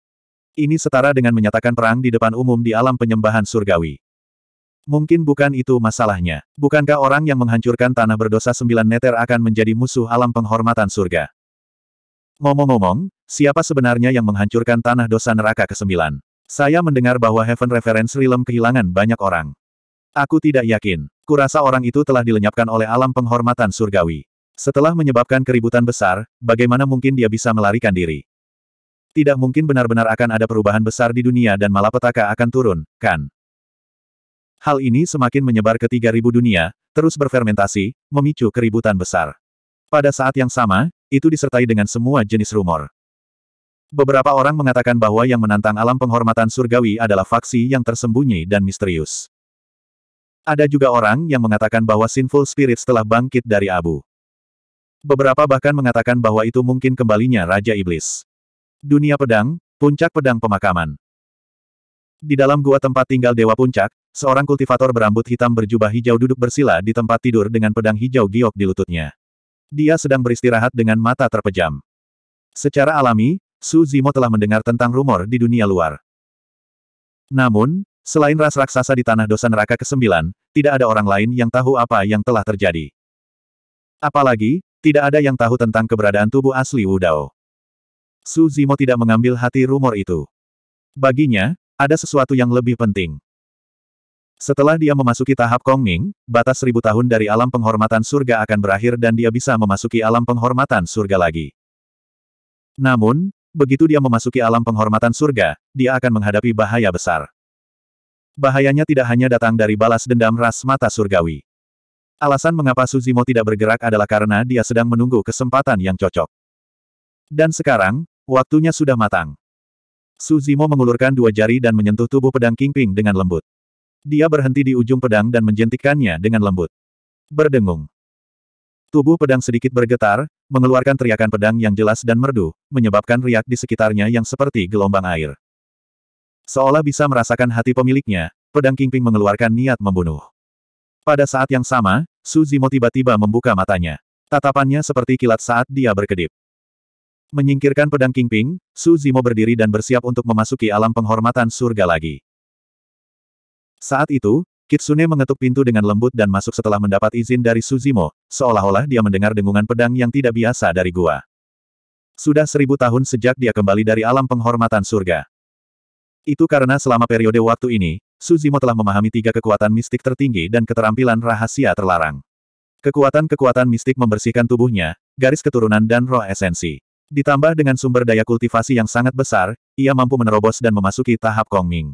Ini setara dengan menyatakan perang di depan umum di alam penyembahan surgawi. Mungkin bukan itu masalahnya. Bukankah orang yang menghancurkan tanah berdosa sembilan meter akan menjadi musuh alam penghormatan surga? Ngomong-ngomong, siapa sebenarnya yang menghancurkan tanah dosa neraka ke-9? Saya mendengar bahwa Heaven Reference Realm kehilangan banyak orang. Aku tidak yakin. Kurasa orang itu telah dilenyapkan oleh alam penghormatan surgawi. Setelah menyebabkan keributan besar, bagaimana mungkin dia bisa melarikan diri? Tidak mungkin benar-benar akan ada perubahan besar di dunia dan malapetaka akan turun, kan? Hal ini semakin menyebar ke 3000 dunia, terus berfermentasi, memicu keributan besar. Pada saat yang sama, itu disertai dengan semua jenis rumor. Beberapa orang mengatakan bahwa yang menantang alam penghormatan surgawi adalah faksi yang tersembunyi dan misterius. Ada juga orang yang mengatakan bahwa sinful spirit telah bangkit dari abu. Beberapa bahkan mengatakan bahwa itu mungkin kembalinya Raja Iblis. Dunia Pedang, Puncak Pedang Pemakaman Di dalam gua tempat tinggal Dewa Puncak, seorang kultivator berambut hitam berjubah hijau duduk bersila di tempat tidur dengan pedang hijau giok di lututnya. Dia sedang beristirahat dengan mata terpejam. Secara alami, Su Zimo telah mendengar tentang rumor di dunia luar. Namun, selain ras raksasa di tanah dosa neraka ke-9, tidak ada orang lain yang tahu apa yang telah terjadi. Apalagi, tidak ada yang tahu tentang keberadaan tubuh asli Wudao. Su Zimo tidak mengambil hati rumor itu. Baginya, ada sesuatu yang lebih penting. Setelah dia memasuki tahap Kongming, batas seribu tahun dari alam penghormatan surga akan berakhir dan dia bisa memasuki alam penghormatan surga lagi. Namun, begitu dia memasuki alam penghormatan surga, dia akan menghadapi bahaya besar. Bahayanya tidak hanya datang dari balas dendam ras mata surgawi. Alasan mengapa Suzimo tidak bergerak adalah karena dia sedang menunggu kesempatan yang cocok. Dan sekarang, Waktunya sudah matang. Su Zimo mengulurkan dua jari dan menyentuh tubuh pedang King Ping dengan lembut. Dia berhenti di ujung pedang dan menjentikannya dengan lembut. Berdengung. Tubuh pedang sedikit bergetar, mengeluarkan teriakan pedang yang jelas dan merdu, menyebabkan riak di sekitarnya yang seperti gelombang air. Seolah bisa merasakan hati pemiliknya, pedang King Ping mengeluarkan niat membunuh. Pada saat yang sama, Su Zimo tiba-tiba membuka matanya. Tatapannya seperti kilat saat dia berkedip. Menyingkirkan pedang Kingping, Su Zimo berdiri dan bersiap untuk memasuki alam penghormatan surga lagi. Saat itu, Kitsune mengetuk pintu dengan lembut dan masuk setelah mendapat izin dari Su Zimo, seolah-olah dia mendengar dengungan pedang yang tidak biasa dari gua. Sudah seribu tahun sejak dia kembali dari alam penghormatan surga. Itu karena selama periode waktu ini, Suzimo telah memahami tiga kekuatan mistik tertinggi dan keterampilan rahasia terlarang. Kekuatan-kekuatan mistik membersihkan tubuhnya, garis keturunan dan roh esensi. Ditambah dengan sumber daya kultivasi yang sangat besar, ia mampu menerobos dan memasuki tahap Kongming.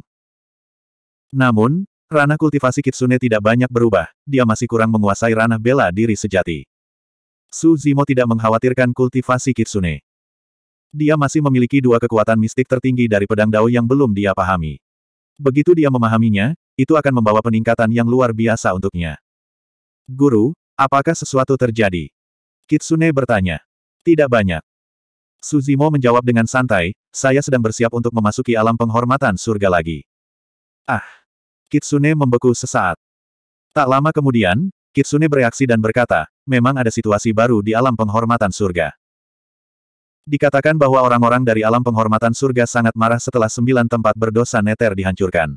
Namun, ranah kultivasi Kitsune tidak banyak berubah, dia masih kurang menguasai ranah bela diri sejati. Su Zimo tidak mengkhawatirkan kultivasi Kitsune. Dia masih memiliki dua kekuatan mistik tertinggi dari pedang Dao yang belum dia pahami. Begitu dia memahaminya, itu akan membawa peningkatan yang luar biasa untuknya. Guru, apakah sesuatu terjadi? Kitsune bertanya. Tidak banyak. Suzimo menjawab dengan santai, saya sedang bersiap untuk memasuki alam penghormatan surga lagi. Ah! Kitsune membeku sesaat. Tak lama kemudian, Kitsune bereaksi dan berkata, memang ada situasi baru di alam penghormatan surga. Dikatakan bahwa orang-orang dari alam penghormatan surga sangat marah setelah sembilan tempat berdosa neter dihancurkan.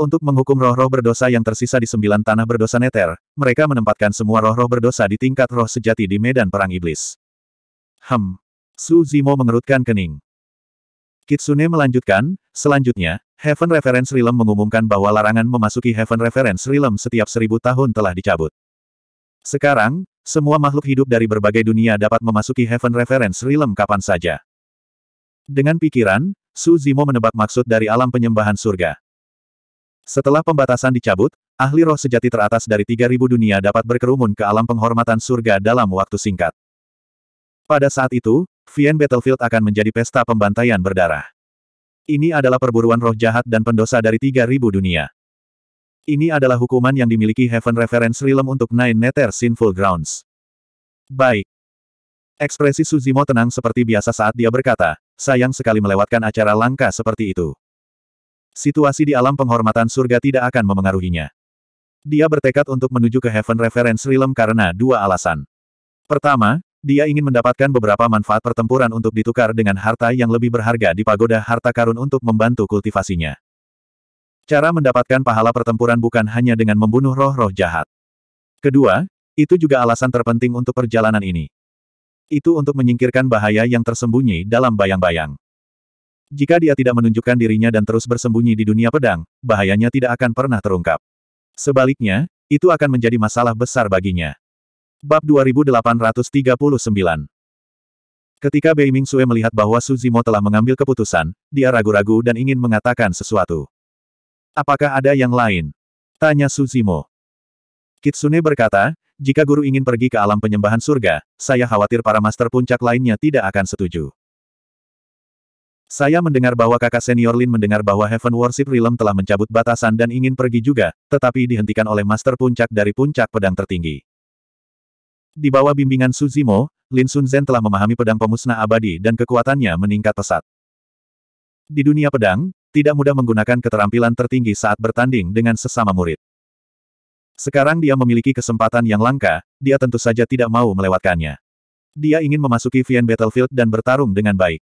Untuk menghukum roh-roh berdosa yang tersisa di sembilan tanah berdosa neter, mereka menempatkan semua roh-roh berdosa di tingkat roh sejati di medan perang iblis. Hem, Su Zimo mengerutkan kening. Kitsune melanjutkan, selanjutnya, Heaven Reference Realm mengumumkan bahwa larangan memasuki Heaven Reference Realm setiap seribu tahun telah dicabut. Sekarang, semua makhluk hidup dari berbagai dunia dapat memasuki Heaven Reference Realm kapan saja. Dengan pikiran, Su Zimo menebak maksud dari alam penyembahan surga. Setelah pembatasan dicabut, ahli roh sejati teratas dari 3.000 dunia dapat berkerumun ke alam penghormatan surga dalam waktu singkat. Pada saat itu, Vien Battlefield akan menjadi pesta pembantaian berdarah. Ini adalah perburuan roh jahat dan pendosa dari 3000 dunia. Ini adalah hukuman yang dimiliki Heaven Reference Realm untuk Nine Nether Sinful Grounds. Baik. Ekspresi Suzimo tenang seperti biasa saat dia berkata, sayang sekali melewatkan acara langka seperti itu. Situasi di alam penghormatan surga tidak akan memengaruhinya. Dia bertekad untuk menuju ke Heaven Reference Realm karena dua alasan. Pertama, dia ingin mendapatkan beberapa manfaat pertempuran untuk ditukar dengan harta yang lebih berharga di pagoda harta karun untuk membantu kultivasinya. Cara mendapatkan pahala pertempuran bukan hanya dengan membunuh roh-roh jahat. Kedua, itu juga alasan terpenting untuk perjalanan ini. Itu untuk menyingkirkan bahaya yang tersembunyi dalam bayang-bayang. Jika dia tidak menunjukkan dirinya dan terus bersembunyi di dunia pedang, bahayanya tidak akan pernah terungkap. Sebaliknya, itu akan menjadi masalah besar baginya. Bab 2839 Ketika Bei Ming Sue melihat bahwa Su Zimo telah mengambil keputusan, dia ragu-ragu dan ingin mengatakan sesuatu. Apakah ada yang lain? Tanya Su Zimo. Kitsune berkata, jika guru ingin pergi ke alam penyembahan surga, saya khawatir para master puncak lainnya tidak akan setuju. Saya mendengar bahwa kakak senior Lin mendengar bahwa Heaven Worship Realm telah mencabut batasan dan ingin pergi juga, tetapi dihentikan oleh master puncak dari puncak pedang tertinggi. Di bawah bimbingan Suzimo, Lin Sunzen telah memahami pedang pemusnah abadi dan kekuatannya meningkat pesat. Di dunia pedang, tidak mudah menggunakan keterampilan tertinggi saat bertanding dengan sesama murid. Sekarang dia memiliki kesempatan yang langka, dia tentu saja tidak mau melewatkannya. Dia ingin memasuki Vian Battlefield dan bertarung dengan baik.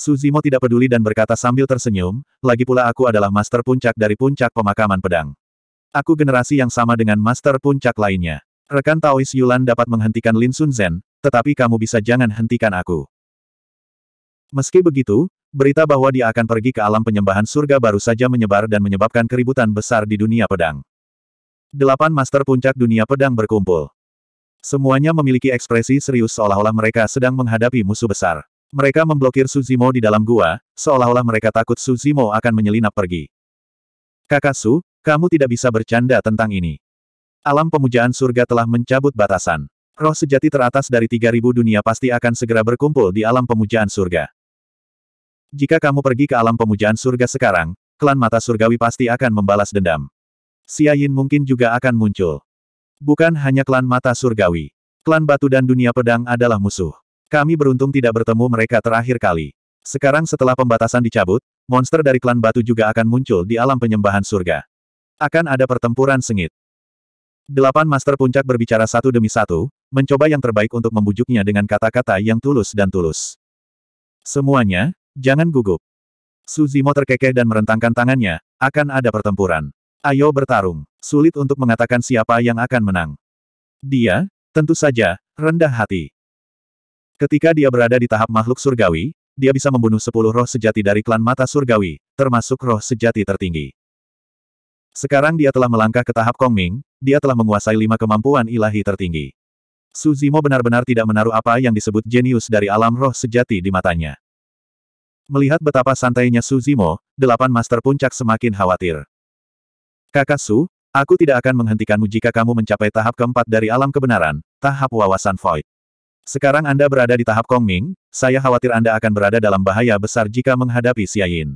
Suzimo tidak peduli dan berkata sambil tersenyum, lagi pula aku adalah master puncak dari puncak pemakaman pedang. Aku generasi yang sama dengan master puncak lainnya. Rekan Taois Yulan dapat menghentikan Lin Sun Zhen, tetapi kamu bisa jangan hentikan aku. Meski begitu, berita bahwa dia akan pergi ke alam penyembahan surga baru saja menyebar dan menyebabkan keributan besar di dunia pedang. Delapan master puncak dunia pedang berkumpul. Semuanya memiliki ekspresi serius seolah-olah mereka sedang menghadapi musuh besar. Mereka memblokir Suzimo di dalam gua, seolah-olah mereka takut Suzimo akan menyelinap pergi. Kakak Su, kamu tidak bisa bercanda tentang ini. Alam pemujaan surga telah mencabut batasan. Roh sejati teratas dari 3000 dunia pasti akan segera berkumpul di alam pemujaan surga. Jika kamu pergi ke alam pemujaan surga sekarang, klan mata surgawi pasti akan membalas dendam. Yin mungkin juga akan muncul. Bukan hanya klan mata surgawi. Klan batu dan dunia pedang adalah musuh. Kami beruntung tidak bertemu mereka terakhir kali. Sekarang setelah pembatasan dicabut, monster dari klan batu juga akan muncul di alam penyembahan surga. Akan ada pertempuran sengit. Delapan master puncak berbicara satu demi satu, mencoba yang terbaik untuk membujuknya dengan kata-kata yang tulus dan tulus. Semuanya, jangan gugup. Suzimo terkekeh dan merentangkan tangannya, akan ada pertempuran. Ayo bertarung, sulit untuk mengatakan siapa yang akan menang. Dia, tentu saja, rendah hati. Ketika dia berada di tahap makhluk surgawi, dia bisa membunuh sepuluh roh sejati dari klan mata surgawi, termasuk roh sejati tertinggi. Sekarang dia telah melangkah ke tahap Kongming, dia telah menguasai lima kemampuan ilahi tertinggi. Su Zimo benar-benar tidak menaruh apa yang disebut jenius dari alam roh sejati di matanya. Melihat betapa santainya Su Zimo, delapan master puncak semakin khawatir. Kakak Su, aku tidak akan menghentikanmu jika kamu mencapai tahap keempat dari alam kebenaran, tahap wawasan void. Sekarang Anda berada di tahap Kongming, saya khawatir Anda akan berada dalam bahaya besar jika menghadapi Yin.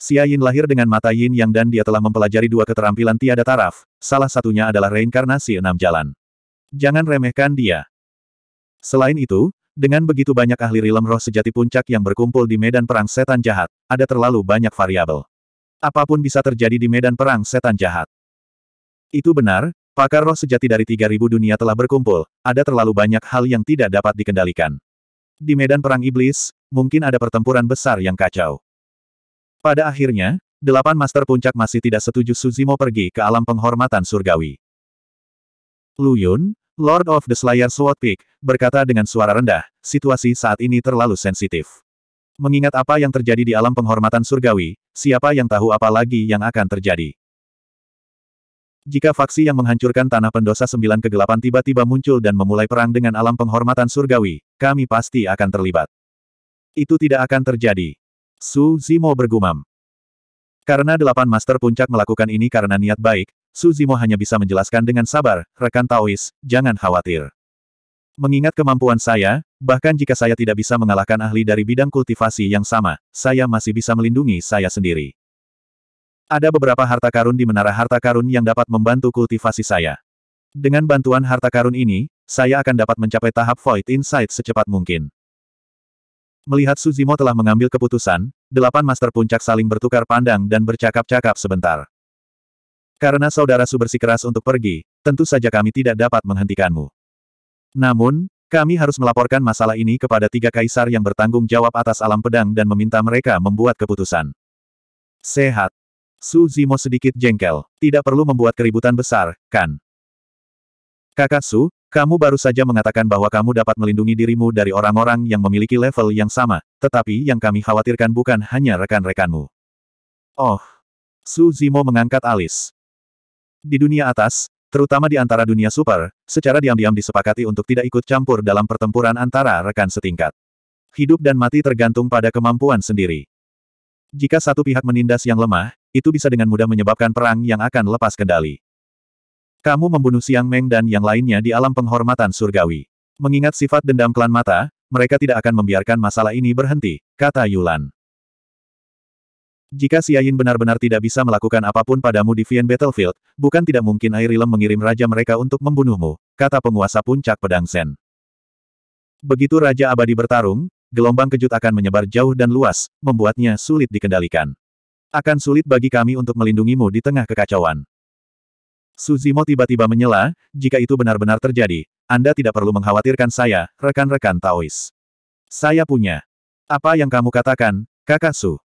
Xia Yin lahir dengan mata Yin Yang dan dia telah mempelajari dua keterampilan tiada taraf, salah satunya adalah reinkarnasi enam jalan. Jangan remehkan dia. Selain itu, dengan begitu banyak ahli rilem roh sejati puncak yang berkumpul di medan perang setan jahat, ada terlalu banyak variabel. Apapun bisa terjadi di medan perang setan jahat. Itu benar, pakar roh sejati dari 3000 dunia telah berkumpul, ada terlalu banyak hal yang tidak dapat dikendalikan. Di medan perang iblis, mungkin ada pertempuran besar yang kacau. Pada akhirnya, delapan master puncak masih tidak setuju Suzimo pergi ke alam penghormatan surgawi. Lu Yun, Lord of the Slayer Sword Peak, berkata dengan suara rendah, situasi saat ini terlalu sensitif. Mengingat apa yang terjadi di alam penghormatan surgawi, siapa yang tahu apa lagi yang akan terjadi. Jika faksi yang menghancurkan tanah pendosa sembilan kegelapan tiba-tiba muncul dan memulai perang dengan alam penghormatan surgawi, kami pasti akan terlibat. Itu tidak akan terjadi. Su Zimo bergumam. Karena delapan master puncak melakukan ini karena niat baik, Su Zimo hanya bisa menjelaskan dengan sabar, rekan Taois, jangan khawatir. Mengingat kemampuan saya, bahkan jika saya tidak bisa mengalahkan ahli dari bidang kultivasi yang sama, saya masih bisa melindungi saya sendiri. Ada beberapa harta karun di menara harta karun yang dapat membantu kultivasi saya. Dengan bantuan harta karun ini, saya akan dapat mencapai tahap Void Insight secepat mungkin. Melihat Suzimo telah mengambil keputusan, delapan master puncak saling bertukar pandang dan bercakap-cakap sebentar. Karena saudara Su bersikeras untuk pergi, tentu saja kami tidak dapat menghentikanmu. Namun, kami harus melaporkan masalah ini kepada tiga kaisar yang bertanggung jawab atas alam pedang dan meminta mereka membuat keputusan. Sehat. Su Zimo sedikit jengkel. Tidak perlu membuat keributan besar, kan? Kakak Su, kamu baru saja mengatakan bahwa kamu dapat melindungi dirimu dari orang-orang yang memiliki level yang sama, tetapi yang kami khawatirkan bukan hanya rekan-rekanmu. Oh. Su Zimo mengangkat alis. Di dunia atas, terutama di antara dunia super, secara diam-diam disepakati untuk tidak ikut campur dalam pertempuran antara rekan setingkat. Hidup dan mati tergantung pada kemampuan sendiri. Jika satu pihak menindas yang lemah, itu bisa dengan mudah menyebabkan perang yang akan lepas kendali. Kamu membunuh Siang Meng dan yang lainnya di alam penghormatan surgawi. Mengingat sifat dendam klan mata, mereka tidak akan membiarkan masalah ini berhenti, kata Yulan. Jika Yin benar-benar tidak bisa melakukan apapun padamu di Vian Battlefield, bukan tidak mungkin Airilem mengirim raja mereka untuk membunuhmu, kata penguasa puncak pedang Sen. Begitu Raja Abadi bertarung, gelombang kejut akan menyebar jauh dan luas, membuatnya sulit dikendalikan. Akan sulit bagi kami untuk melindungimu di tengah kekacauan. Suzimo tiba-tiba menyela, jika itu benar-benar terjadi, Anda tidak perlu mengkhawatirkan saya, rekan-rekan Taois. Saya punya. Apa yang kamu katakan, kakak Su?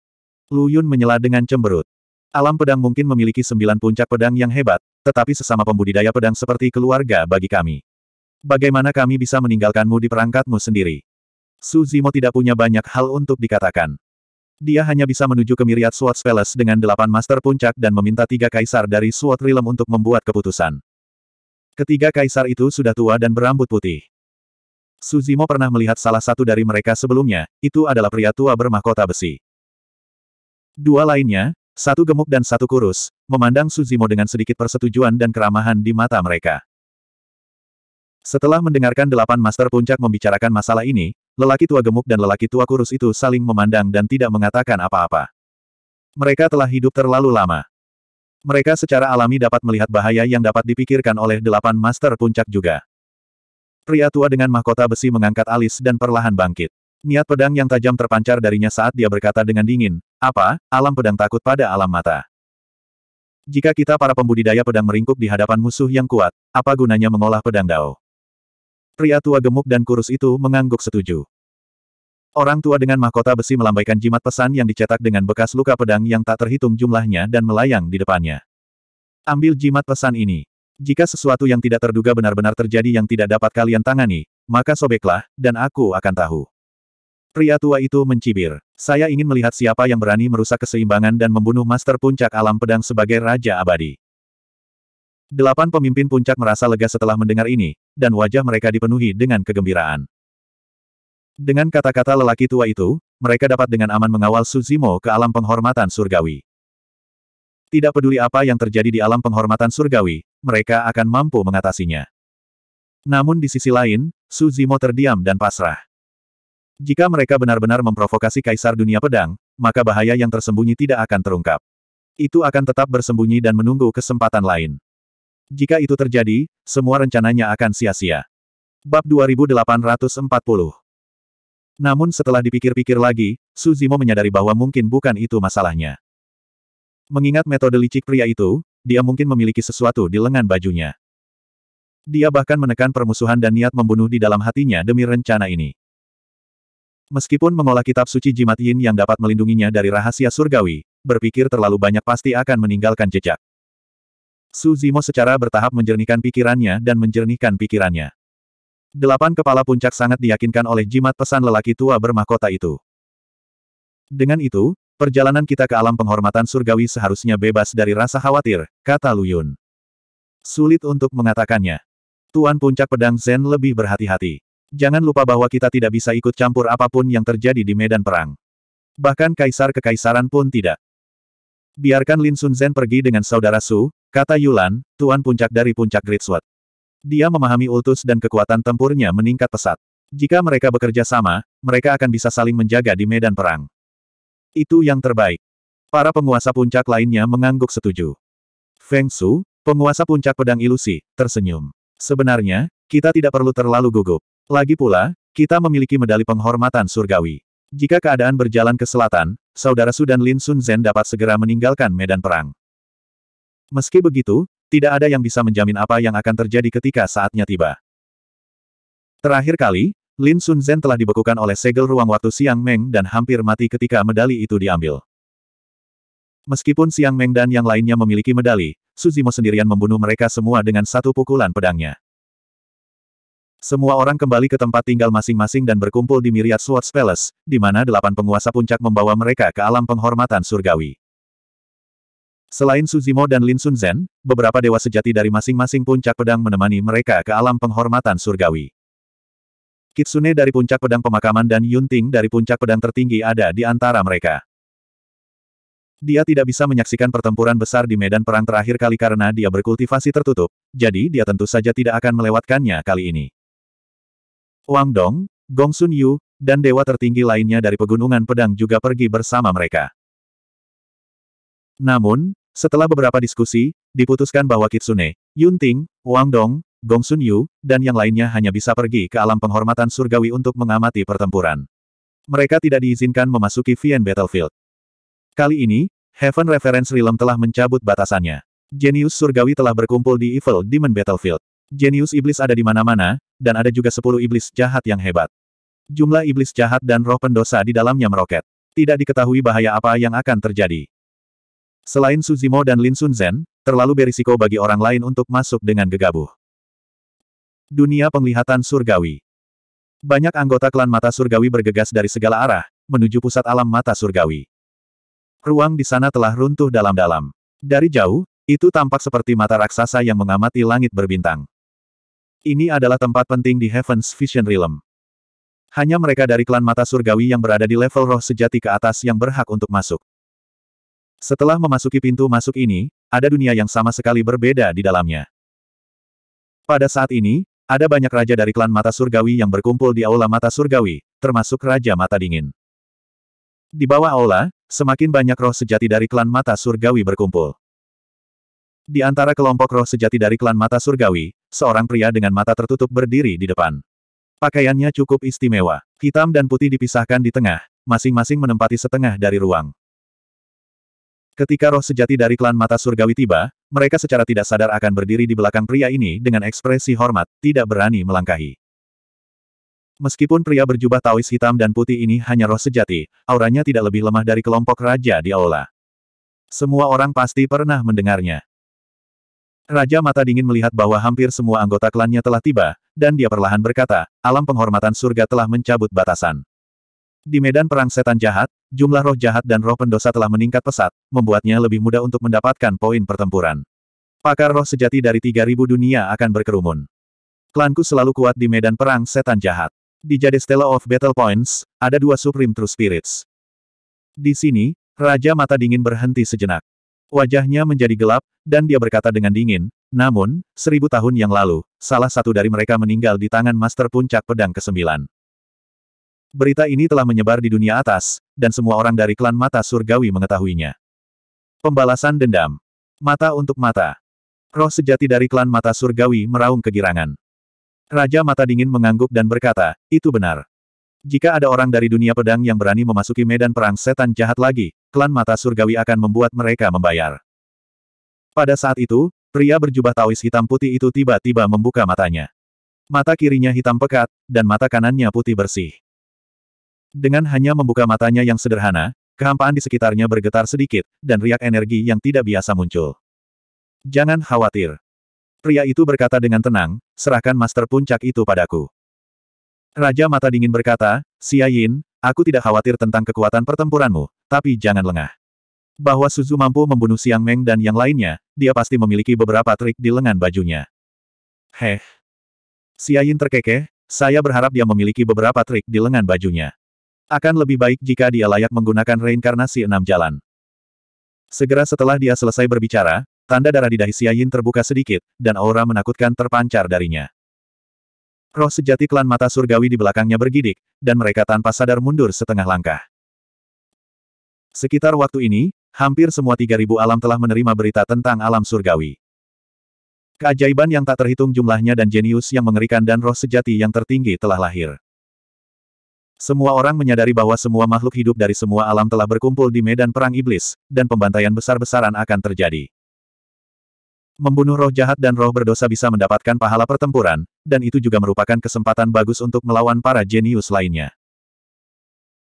Lu Yun menyela dengan cemberut. Alam pedang mungkin memiliki sembilan puncak pedang yang hebat, tetapi sesama pembudidaya pedang seperti keluarga bagi kami. Bagaimana kami bisa meninggalkanmu di perangkatmu sendiri? Suzimo tidak punya banyak hal untuk dikatakan. Dia hanya bisa menuju ke Myriad Swords Palace dengan delapan master puncak dan meminta tiga kaisar dari Sword Realm untuk membuat keputusan. Ketiga kaisar itu sudah tua dan berambut putih. Suzimo pernah melihat salah satu dari mereka sebelumnya, itu adalah pria tua bermahkota besi. Dua lainnya, satu gemuk dan satu kurus, memandang Suzimo dengan sedikit persetujuan dan keramahan di mata mereka. Setelah mendengarkan delapan master puncak membicarakan masalah ini, Lelaki tua gemuk dan lelaki tua kurus itu saling memandang dan tidak mengatakan apa-apa. Mereka telah hidup terlalu lama. Mereka secara alami dapat melihat bahaya yang dapat dipikirkan oleh delapan master puncak juga. Pria tua dengan mahkota besi mengangkat alis dan perlahan bangkit. Niat pedang yang tajam terpancar darinya saat dia berkata dengan dingin, apa, alam pedang takut pada alam mata. Jika kita para pembudidaya pedang meringkuk di hadapan musuh yang kuat, apa gunanya mengolah pedang dao? Pria tua gemuk dan kurus itu mengangguk setuju. Orang tua dengan mahkota besi melambaikan jimat pesan yang dicetak dengan bekas luka pedang yang tak terhitung jumlahnya dan melayang di depannya. Ambil jimat pesan ini. Jika sesuatu yang tidak terduga benar-benar terjadi yang tidak dapat kalian tangani, maka sobeklah, dan aku akan tahu. Pria tua itu mencibir. Saya ingin melihat siapa yang berani merusak keseimbangan dan membunuh Master Puncak Alam Pedang sebagai Raja Abadi. Delapan pemimpin puncak merasa lega setelah mendengar ini, dan wajah mereka dipenuhi dengan kegembiraan. Dengan kata-kata lelaki tua itu, mereka dapat dengan aman mengawal Suzimo ke alam penghormatan surgawi. Tidak peduli apa yang terjadi di alam penghormatan surgawi, mereka akan mampu mengatasinya. Namun di sisi lain, Suzimo terdiam dan pasrah. Jika mereka benar-benar memprovokasi Kaisar Dunia Pedang, maka bahaya yang tersembunyi tidak akan terungkap. Itu akan tetap bersembunyi dan menunggu kesempatan lain. Jika itu terjadi, semua rencananya akan sia-sia. Bab 2840 Namun setelah dipikir-pikir lagi, Suzimo menyadari bahwa mungkin bukan itu masalahnya. Mengingat metode licik pria itu, dia mungkin memiliki sesuatu di lengan bajunya. Dia bahkan menekan permusuhan dan niat membunuh di dalam hatinya demi rencana ini. Meskipun mengolah kitab suci jimat yin yang dapat melindunginya dari rahasia surgawi, berpikir terlalu banyak pasti akan meninggalkan jejak. Su Zimo secara bertahap menjernihkan pikirannya dan menjernihkan pikirannya. Delapan kepala puncak sangat diyakinkan oleh jimat pesan lelaki tua bermahkota itu. Dengan itu, perjalanan kita ke alam penghormatan surgawi seharusnya bebas dari rasa khawatir, kata Luyun. Sulit untuk mengatakannya. Tuan Puncak Pedang Zen lebih berhati-hati. Jangan lupa bahwa kita tidak bisa ikut campur apapun yang terjadi di medan perang. Bahkan kaisar kekaisaran pun tidak. Biarkan Lin Sun Zhen pergi dengan saudara Su, kata Yulan, tuan puncak dari puncak Great Sword. Dia memahami ultus dan kekuatan tempurnya meningkat pesat. Jika mereka bekerja sama, mereka akan bisa saling menjaga di medan perang. Itu yang terbaik. Para penguasa puncak lainnya mengangguk setuju. Feng Su, penguasa puncak pedang ilusi, tersenyum. Sebenarnya, kita tidak perlu terlalu gugup. Lagi pula, kita memiliki medali penghormatan surgawi. Jika keadaan berjalan ke selatan, saudara Su dan Lin Sun Zhen dapat segera meninggalkan medan perang. Meski begitu, tidak ada yang bisa menjamin apa yang akan terjadi ketika saatnya tiba. Terakhir kali, Lin Sun Zhen telah dibekukan oleh segel ruang waktu Siang Meng dan hampir mati ketika medali itu diambil. Meskipun Siang Meng dan yang lainnya memiliki medali, Suzimo sendirian membunuh mereka semua dengan satu pukulan pedangnya. Semua orang kembali ke tempat tinggal masing-masing dan berkumpul di Myriad Swords Palace, di mana delapan penguasa puncak membawa mereka ke alam penghormatan surgawi. Selain Suzimo dan Lin Sunzen, beberapa dewa sejati dari masing-masing puncak pedang menemani mereka ke alam penghormatan surgawi. Kitsune dari puncak pedang pemakaman dan Ting dari puncak pedang tertinggi ada di antara mereka. Dia tidak bisa menyaksikan pertempuran besar di medan perang terakhir kali karena dia berkultivasi tertutup, jadi dia tentu saja tidak akan melewatkannya kali ini. Wang Dong, Gong Sun Yu, dan dewa tertinggi lainnya dari Pegunungan Pedang juga pergi bersama mereka. Namun, setelah beberapa diskusi, diputuskan bahwa Kitsune, Yun Ting, Wang Dong, Gong Sun Yu, dan yang lainnya hanya bisa pergi ke alam penghormatan surgawi untuk mengamati pertempuran. Mereka tidak diizinkan memasuki Vien Battlefield. Kali ini, Heaven Reference Realm telah mencabut batasannya. Genius surgawi telah berkumpul di Evil Demon Battlefield. Jenius iblis ada di mana-mana, dan ada juga sepuluh iblis jahat yang hebat. Jumlah iblis jahat dan roh pendosa di dalamnya meroket. Tidak diketahui bahaya apa yang akan terjadi. Selain Suzimo dan Lin Sunzen, terlalu berisiko bagi orang lain untuk masuk dengan gegabah. Dunia penglihatan surgawi Banyak anggota klan mata surgawi bergegas dari segala arah, menuju pusat alam mata surgawi. Ruang di sana telah runtuh dalam-dalam. Dari jauh, itu tampak seperti mata raksasa yang mengamati langit berbintang. Ini adalah tempat penting di Heaven's Vision Realm. Hanya mereka dari klan mata surgawi yang berada di level roh sejati ke atas yang berhak untuk masuk. Setelah memasuki pintu masuk ini, ada dunia yang sama sekali berbeda di dalamnya. Pada saat ini, ada banyak raja dari klan mata surgawi yang berkumpul di aula mata surgawi, termasuk Raja Mata Dingin. Di bawah aula, semakin banyak roh sejati dari klan mata surgawi berkumpul. Di antara kelompok roh sejati dari klan mata surgawi, seorang pria dengan mata tertutup berdiri di depan. Pakaiannya cukup istimewa. Hitam dan putih dipisahkan di tengah, masing-masing menempati setengah dari ruang. Ketika roh sejati dari klan mata surgawi tiba, mereka secara tidak sadar akan berdiri di belakang pria ini dengan ekspresi hormat, tidak berani melangkahi. Meskipun pria berjubah tawis hitam dan putih ini hanya roh sejati, auranya tidak lebih lemah dari kelompok raja di aula. Semua orang pasti pernah mendengarnya. Raja Mata Dingin melihat bahwa hampir semua anggota klannya telah tiba, dan dia perlahan berkata, alam penghormatan surga telah mencabut batasan. Di medan perang setan jahat, jumlah roh jahat dan roh pendosa telah meningkat pesat, membuatnya lebih mudah untuk mendapatkan poin pertempuran. Pakar roh sejati dari 3000 dunia akan berkerumun. Klanku selalu kuat di medan perang setan jahat. Di Jade Stella of Battle Points, ada dua Supreme True Spirits. Di sini, Raja Mata Dingin berhenti sejenak. Wajahnya menjadi gelap, dan dia berkata dengan dingin, namun, seribu tahun yang lalu, salah satu dari mereka meninggal di tangan Master Puncak Pedang ke-9. Berita ini telah menyebar di dunia atas, dan semua orang dari klan Mata Surgawi mengetahuinya. Pembalasan dendam. Mata untuk mata. Roh sejati dari klan Mata Surgawi meraung kegirangan. Raja Mata Dingin mengangguk dan berkata, itu benar. Jika ada orang dari dunia pedang yang berani memasuki medan perang setan jahat lagi, klan mata surgawi akan membuat mereka membayar. Pada saat itu, pria berjubah tawis hitam putih itu tiba-tiba membuka matanya. Mata kirinya hitam pekat, dan mata kanannya putih bersih. Dengan hanya membuka matanya yang sederhana, kehampaan di sekitarnya bergetar sedikit, dan riak energi yang tidak biasa muncul. Jangan khawatir. Pria itu berkata dengan tenang, serahkan master puncak itu padaku. Raja Mata Dingin berkata, Xia Yin, aku tidak khawatir tentang kekuatan pertempuranmu, tapi jangan lengah. Bahwa Suzu mampu membunuh Siang Meng dan yang lainnya, dia pasti memiliki beberapa trik di lengan bajunya. Heh. Xia Yin terkekeh, saya berharap dia memiliki beberapa trik di lengan bajunya. Akan lebih baik jika dia layak menggunakan reinkarnasi enam jalan. Segera setelah dia selesai berbicara, tanda darah di dahi Xia Yin terbuka sedikit, dan aura menakutkan terpancar darinya. Roh sejati klan mata surgawi di belakangnya bergidik, dan mereka tanpa sadar mundur setengah langkah. Sekitar waktu ini, hampir semua 3.000 alam telah menerima berita tentang alam surgawi. Keajaiban yang tak terhitung jumlahnya dan jenius yang mengerikan dan roh sejati yang tertinggi telah lahir. Semua orang menyadari bahwa semua makhluk hidup dari semua alam telah berkumpul di medan perang iblis, dan pembantaian besar-besaran akan terjadi. Membunuh roh jahat dan roh berdosa bisa mendapatkan pahala pertempuran, dan itu juga merupakan kesempatan bagus untuk melawan para jenius lainnya.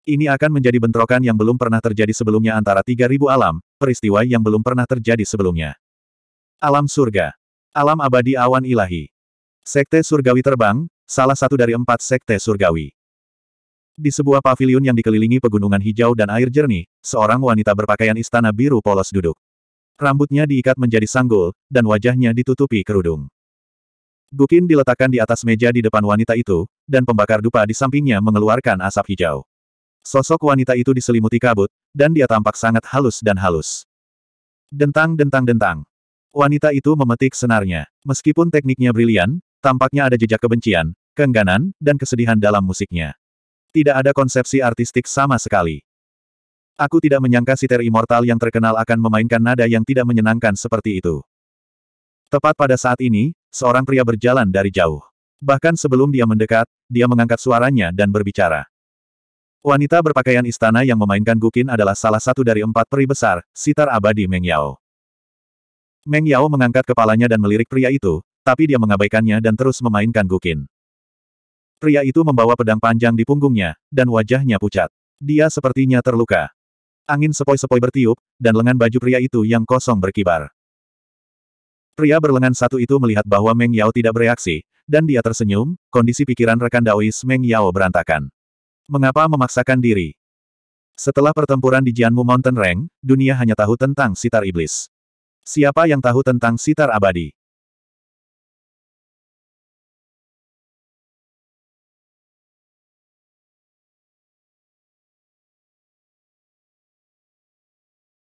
Ini akan menjadi bentrokan yang belum pernah terjadi sebelumnya antara 3000 alam, peristiwa yang belum pernah terjadi sebelumnya. Alam surga. Alam abadi awan ilahi. Sekte surgawi terbang, salah satu dari empat sekte surgawi. Di sebuah pavilion yang dikelilingi pegunungan hijau dan air jernih, seorang wanita berpakaian istana biru polos duduk. Rambutnya diikat menjadi sanggul, dan wajahnya ditutupi kerudung. Gukin diletakkan di atas meja di depan wanita itu, dan pembakar dupa di sampingnya mengeluarkan asap hijau. Sosok wanita itu diselimuti kabut, dan dia tampak sangat halus dan halus. Dentang dentang dentang. Wanita itu memetik senarnya. Meskipun tekniknya brilian, tampaknya ada jejak kebencian, keengganan, dan kesedihan dalam musiknya. Tidak ada konsepsi artistik sama sekali. Aku tidak menyangka Siter Immortal yang terkenal akan memainkan nada yang tidak menyenangkan seperti itu. Tepat pada saat ini, seorang pria berjalan dari jauh. Bahkan sebelum dia mendekat, dia mengangkat suaranya dan berbicara. Wanita berpakaian istana yang memainkan Gukin adalah salah satu dari empat peri besar, sitar abadi Meng Yao. Meng Yao mengangkat kepalanya dan melirik pria itu, tapi dia mengabaikannya dan terus memainkan Gukin. Pria itu membawa pedang panjang di punggungnya, dan wajahnya pucat. Dia sepertinya terluka. Angin sepoi-sepoi bertiup, dan lengan baju pria itu yang kosong berkibar. Pria berlengan satu itu melihat bahwa Meng Yao tidak bereaksi, dan dia tersenyum, kondisi pikiran rekan Daois Meng Yao berantakan. Mengapa memaksakan diri? Setelah pertempuran di Jianmu Mountain Range, dunia hanya tahu tentang sitar iblis. Siapa yang tahu tentang sitar abadi?